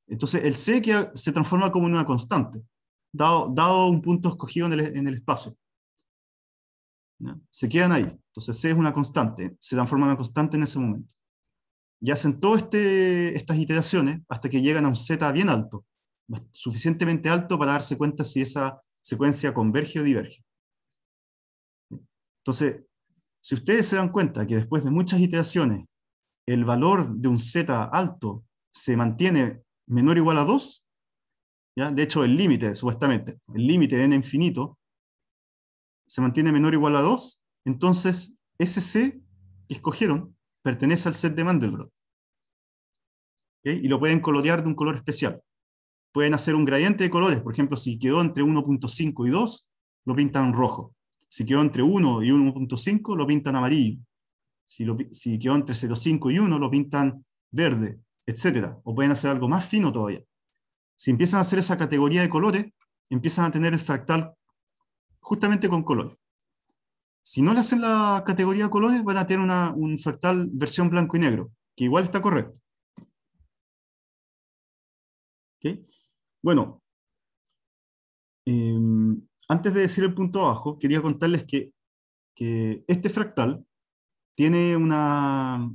Entonces el c se transforma como una constante dado, un punto escogido en el, espacio. Se quedan ahí. Entonces C es una constante, se transforma en una constante en ese momento. Y hacen todas este, estas iteraciones hasta que llegan a un Z bien alto, suficientemente alto para darse cuenta si esa secuencia converge o diverge. Entonces, si ustedes se dan cuenta que después de muchas iteraciones, el valor de un Z alto se mantiene menor o igual a 2, de hecho, el límite, supuestamente, el límite n infinito se mantiene menor o igual a 2, entonces ese C que escogieron pertenece al set de Mandelbrot. Y lo pueden colorear de un color especial. Pueden hacer un gradiente de colores, por ejemplo, si quedó entre 1.5 y 2, lo pintan rojo. Si quedó entre 1 y 1.5, lo pintan amarillo. Si, si quedó entre 0.5 y 1, lo pintan verde, etc. O pueden hacer algo más fino todavía. Si empiezan a hacer esa categoría de colores, empiezan a tener el fractal justamente con colores. Si no le hacen la categoría de colores, van a tener una, un fractal versión blanco y negro, que igual está correcto. Bueno, em, antes de decir el punto abajo, quería contarles que, que este fractal tiene una,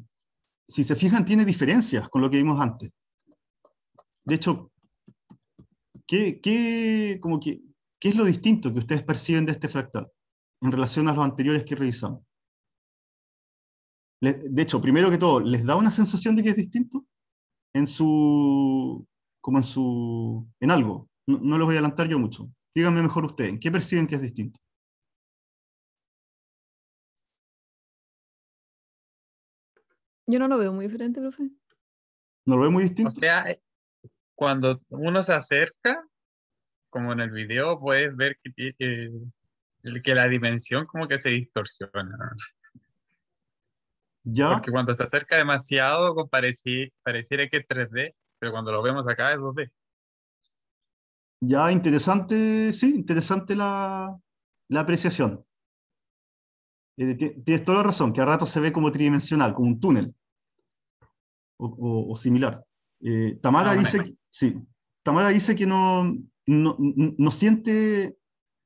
si se fijan, tiene diferencias con lo que vimos antes. De hecho, ¿qué, como que, ¿qué es lo distinto que ustedes perciben de este fractal en relación a los anteriores que revisamos? De hecho, primero que todo, ¿les da una sensación de que es distinto? En su. como en su. en algo. No, no los voy a adelantar yo mucho. Díganme mejor ustedes, qué perciben que es distinto? Yo no lo veo muy diferente, profe. ¿No lo veo muy distinto? O sea, cuando uno se acerca, como en el video, puedes ver que, que la dimensión como que se distorsiona. ¿Ya? Porque cuando se acerca demasiado, pareciera que es 3D, pero cuando lo vemos acá es 2D. Ya, interesante, sí, interesante la, apreciación. Eh, tienes toda la razón, que a rato se ve como tridimensional, como un túnel o similar. Eh, Tamara, ah, dice, Que, Tamara dice que no, no siente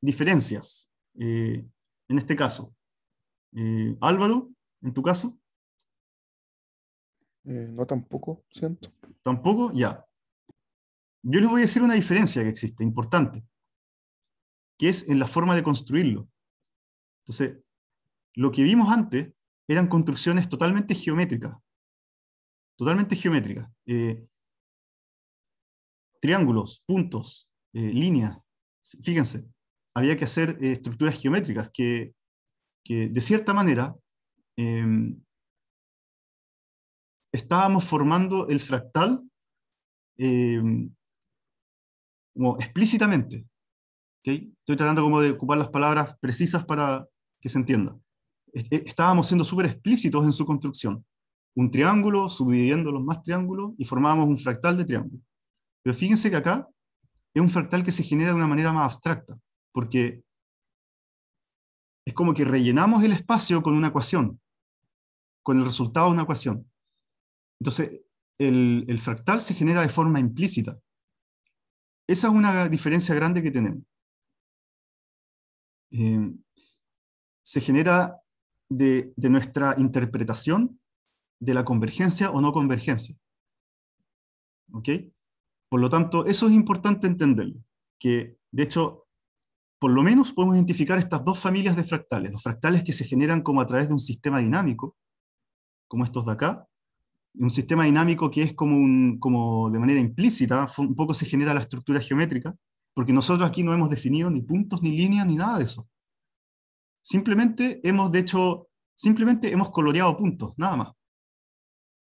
diferencias eh, en este caso. Eh, Álvaro, en tu caso. no tampoco, siento. Tampoco, ya. Yo les voy a decir una diferencia que existe, importante, que es en la forma de construirlo. Entonces, lo que vimos antes eran construcciones totalmente geométricas, totalmente geométricas. Eh, triángulos, puntos, eh, líneas. Fíjense, había que hacer eh, estructuras geométricas que, de cierta manera, em, estábamos formando el fractal em, como explícitamente. Estoy tratando como de ocupar las palabras precisas para que se entienda. Estábamos siendo súper explícitos en su construcción un triángulo, subdividiendo los más triángulos, y formábamos un fractal de triángulo. Pero fíjense que acá es un fractal que se genera de una manera más abstracta, porque es como que rellenamos el espacio con una ecuación, con el resultado de una ecuación. Entonces, el, fractal se genera de forma implícita. Esa es una diferencia grande que tenemos. Eh, se genera de, nuestra interpretación de la convergencia o no convergencia. ¿Ok? Por lo tanto, eso es importante entenderlo, que de hecho, por lo menos podemos identificar estas dos familias de fractales, los fractales que se generan como a través de un sistema dinámico, como estos de acá, un sistema dinámico que es como, un, como de manera implícita, un poco se genera la estructura geométrica, porque nosotros aquí no hemos definido ni puntos, ni líneas, ni nada de eso. Simplemente hemos, de hecho, simplemente hemos coloreado puntos, nada más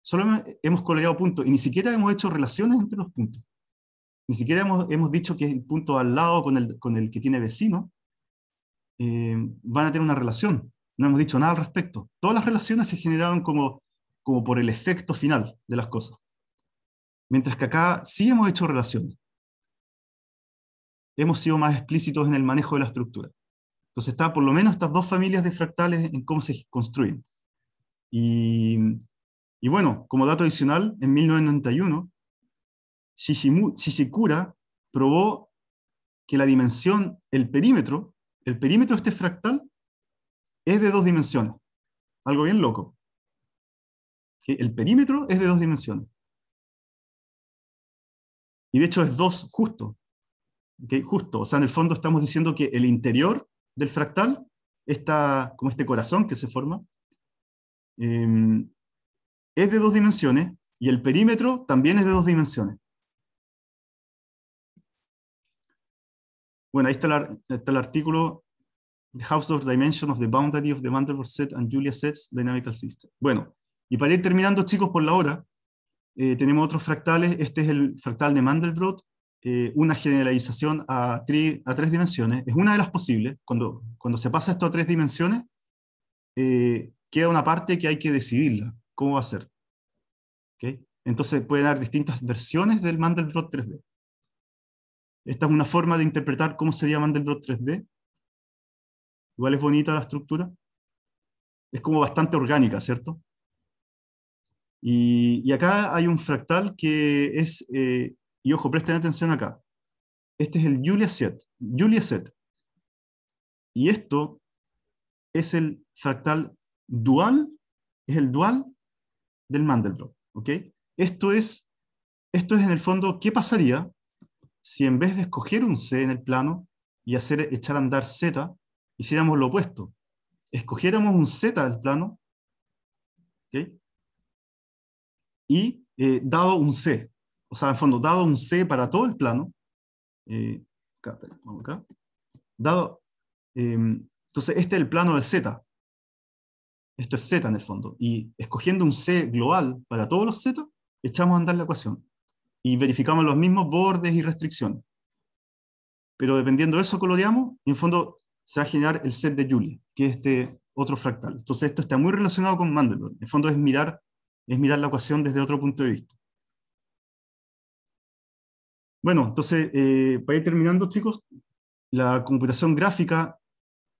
solo hemos, colgado puntos y ni siquiera hemos hecho relaciones entre los puntos. Ni siquiera hemos, hemos dicho que el punto al lado con el, con el que tiene vecino eh, van a tener una relación. No hemos dicho nada al respecto. Todas las relaciones se generaban como, como por el efecto final de las cosas. Mientras que acá sí hemos hecho relaciones. Hemos sido más explícitos en el manejo de la estructura. Entonces está por lo menos estas dos familias de fractales en cómo se construyen. Y, y bueno, como dato adicional, en 1991, Shishikura probó que la dimensión, el perímetro, el perímetro de este fractal es de dos dimensiones. Algo bien loco. el perímetro es de dos dimensiones. Y de hecho es dos justo. que Justo. O sea, en el fondo estamos diciendo que el interior del fractal, está como este corazón que se forma, em, es de dos dimensiones y el perímetro también es de dos dimensiones. Bueno, ahí está, el artículo The House of Dimension of the Boundary of the Mandelbrot Set and Julia Sets Dynamical System. Bueno, y para ir terminando, chicos, por la hora, eh, tenemos otros fractales. Este es el fractal de Mandelbrot, eh, una generalización a, a, tres dimensiones. Es una de las posibles. Cuando, cuando se pasa esto a tres dimensiones, eh, queda una parte que hay que decidirla cómo va a ser. Entonces pueden haber distintas versiones del Mandelbrot 3D. Esta es una forma de interpretar cómo sería Mandelbrot 3D. Igual es bonita la estructura. Es como bastante orgánica, ¿cierto? Y, acá hay un fractal que es, eh, y ojo, presten atención acá. Este es el Julia set. Julia set. Y esto es el fractal dual, es el dual del Mandelbrot. ¿ok? Esto, es, esto es en el fondo qué pasaría si en vez de escoger un C en el plano y hacer echar a andar Z, hiciéramos lo opuesto. Escogiéramos un Z del plano y eh, dado un C, o sea, en fondo, dado un C para todo el plano, eh, dado, em, entonces este es el plano de Z, esto es Z en el fondo. Y escogiendo un C global para todos los Z, echamos a andar la ecuación. Y verificamos los mismos bordes y restricciones. Pero dependiendo de eso coloreamos, y en fondo se va a generar el set de Julia, que es este otro fractal. Entonces esto está muy relacionado con Mandelbrot. En el fondo es mirar, es mirar la ecuación desde otro punto de vista. Bueno, entonces, eh, para ir terminando, chicos, la computación gráfica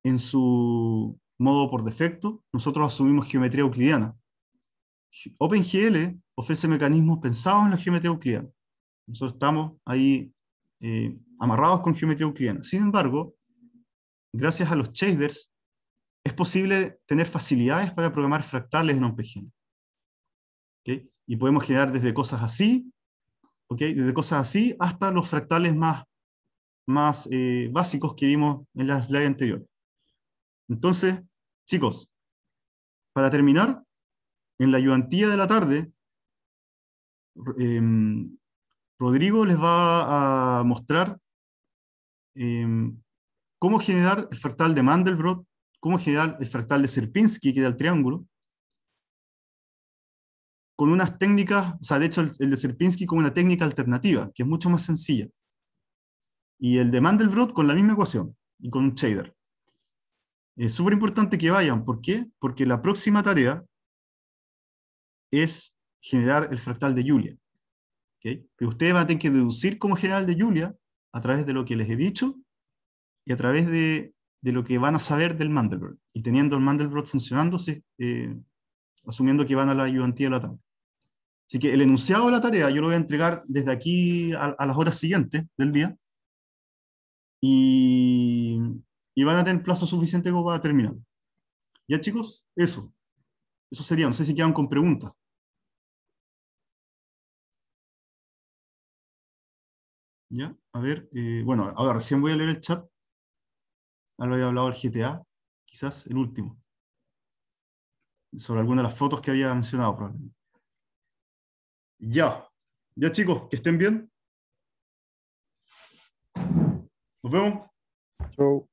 en su, modo por defecto, nosotros asumimos geometría euclidiana. OpenGL ofrece mecanismos pensados en la geometría euclidiana. Nosotros estamos ahí eh, amarrados con geometría euclidiana. Sin embargo, gracias a los shaders, es posible tener facilidades para programar fractales en OpenGL. ¿Okay? Y podemos generar desde cosas así, desde cosas así hasta los fractales más, más eh, básicos que vimos en la slide anterior. Entonces, chicos, para terminar, en la ayudantía de la tarde, em, Rodrigo les va a mostrar em, cómo generar el fractal de Mandelbrot, cómo generar el fractal de Sierpinski, que era el triángulo, con unas técnicas, o sea, de hecho el, de Sierpinski con una técnica alternativa, que es mucho más sencilla. Y el de Mandelbrot con la misma ecuación y con un shader. Es súper importante que vayan. ¿Por qué? Porque la próxima tarea es generar el fractal de Julia. ¿Okay? Pero ustedes van a tener que deducir como general de Julia a través de lo que les he dicho y a través de, de lo que van a saber del Mandelbrot. Y teniendo el Mandelbrot funcionando, eh, asumiendo que van a la ayudantía de la TAM. Así que el enunciado de la tarea yo lo voy a entregar desde aquí a las horas siguientes del día. Y y van a tener plazo suficiente como para terminar. Ya chicos, eso. Eso sería, no sé si quedan con preguntas. Ya, a ver, eh, bueno, ahora recién voy a leer el chat. Ahora había hablado el GTA, quizás el último. Sobre alguna de las fotos que había mencionado probablemente. Ya, ya chicos, que estén bien. Nos vemos. Chau.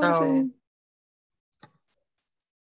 still so, within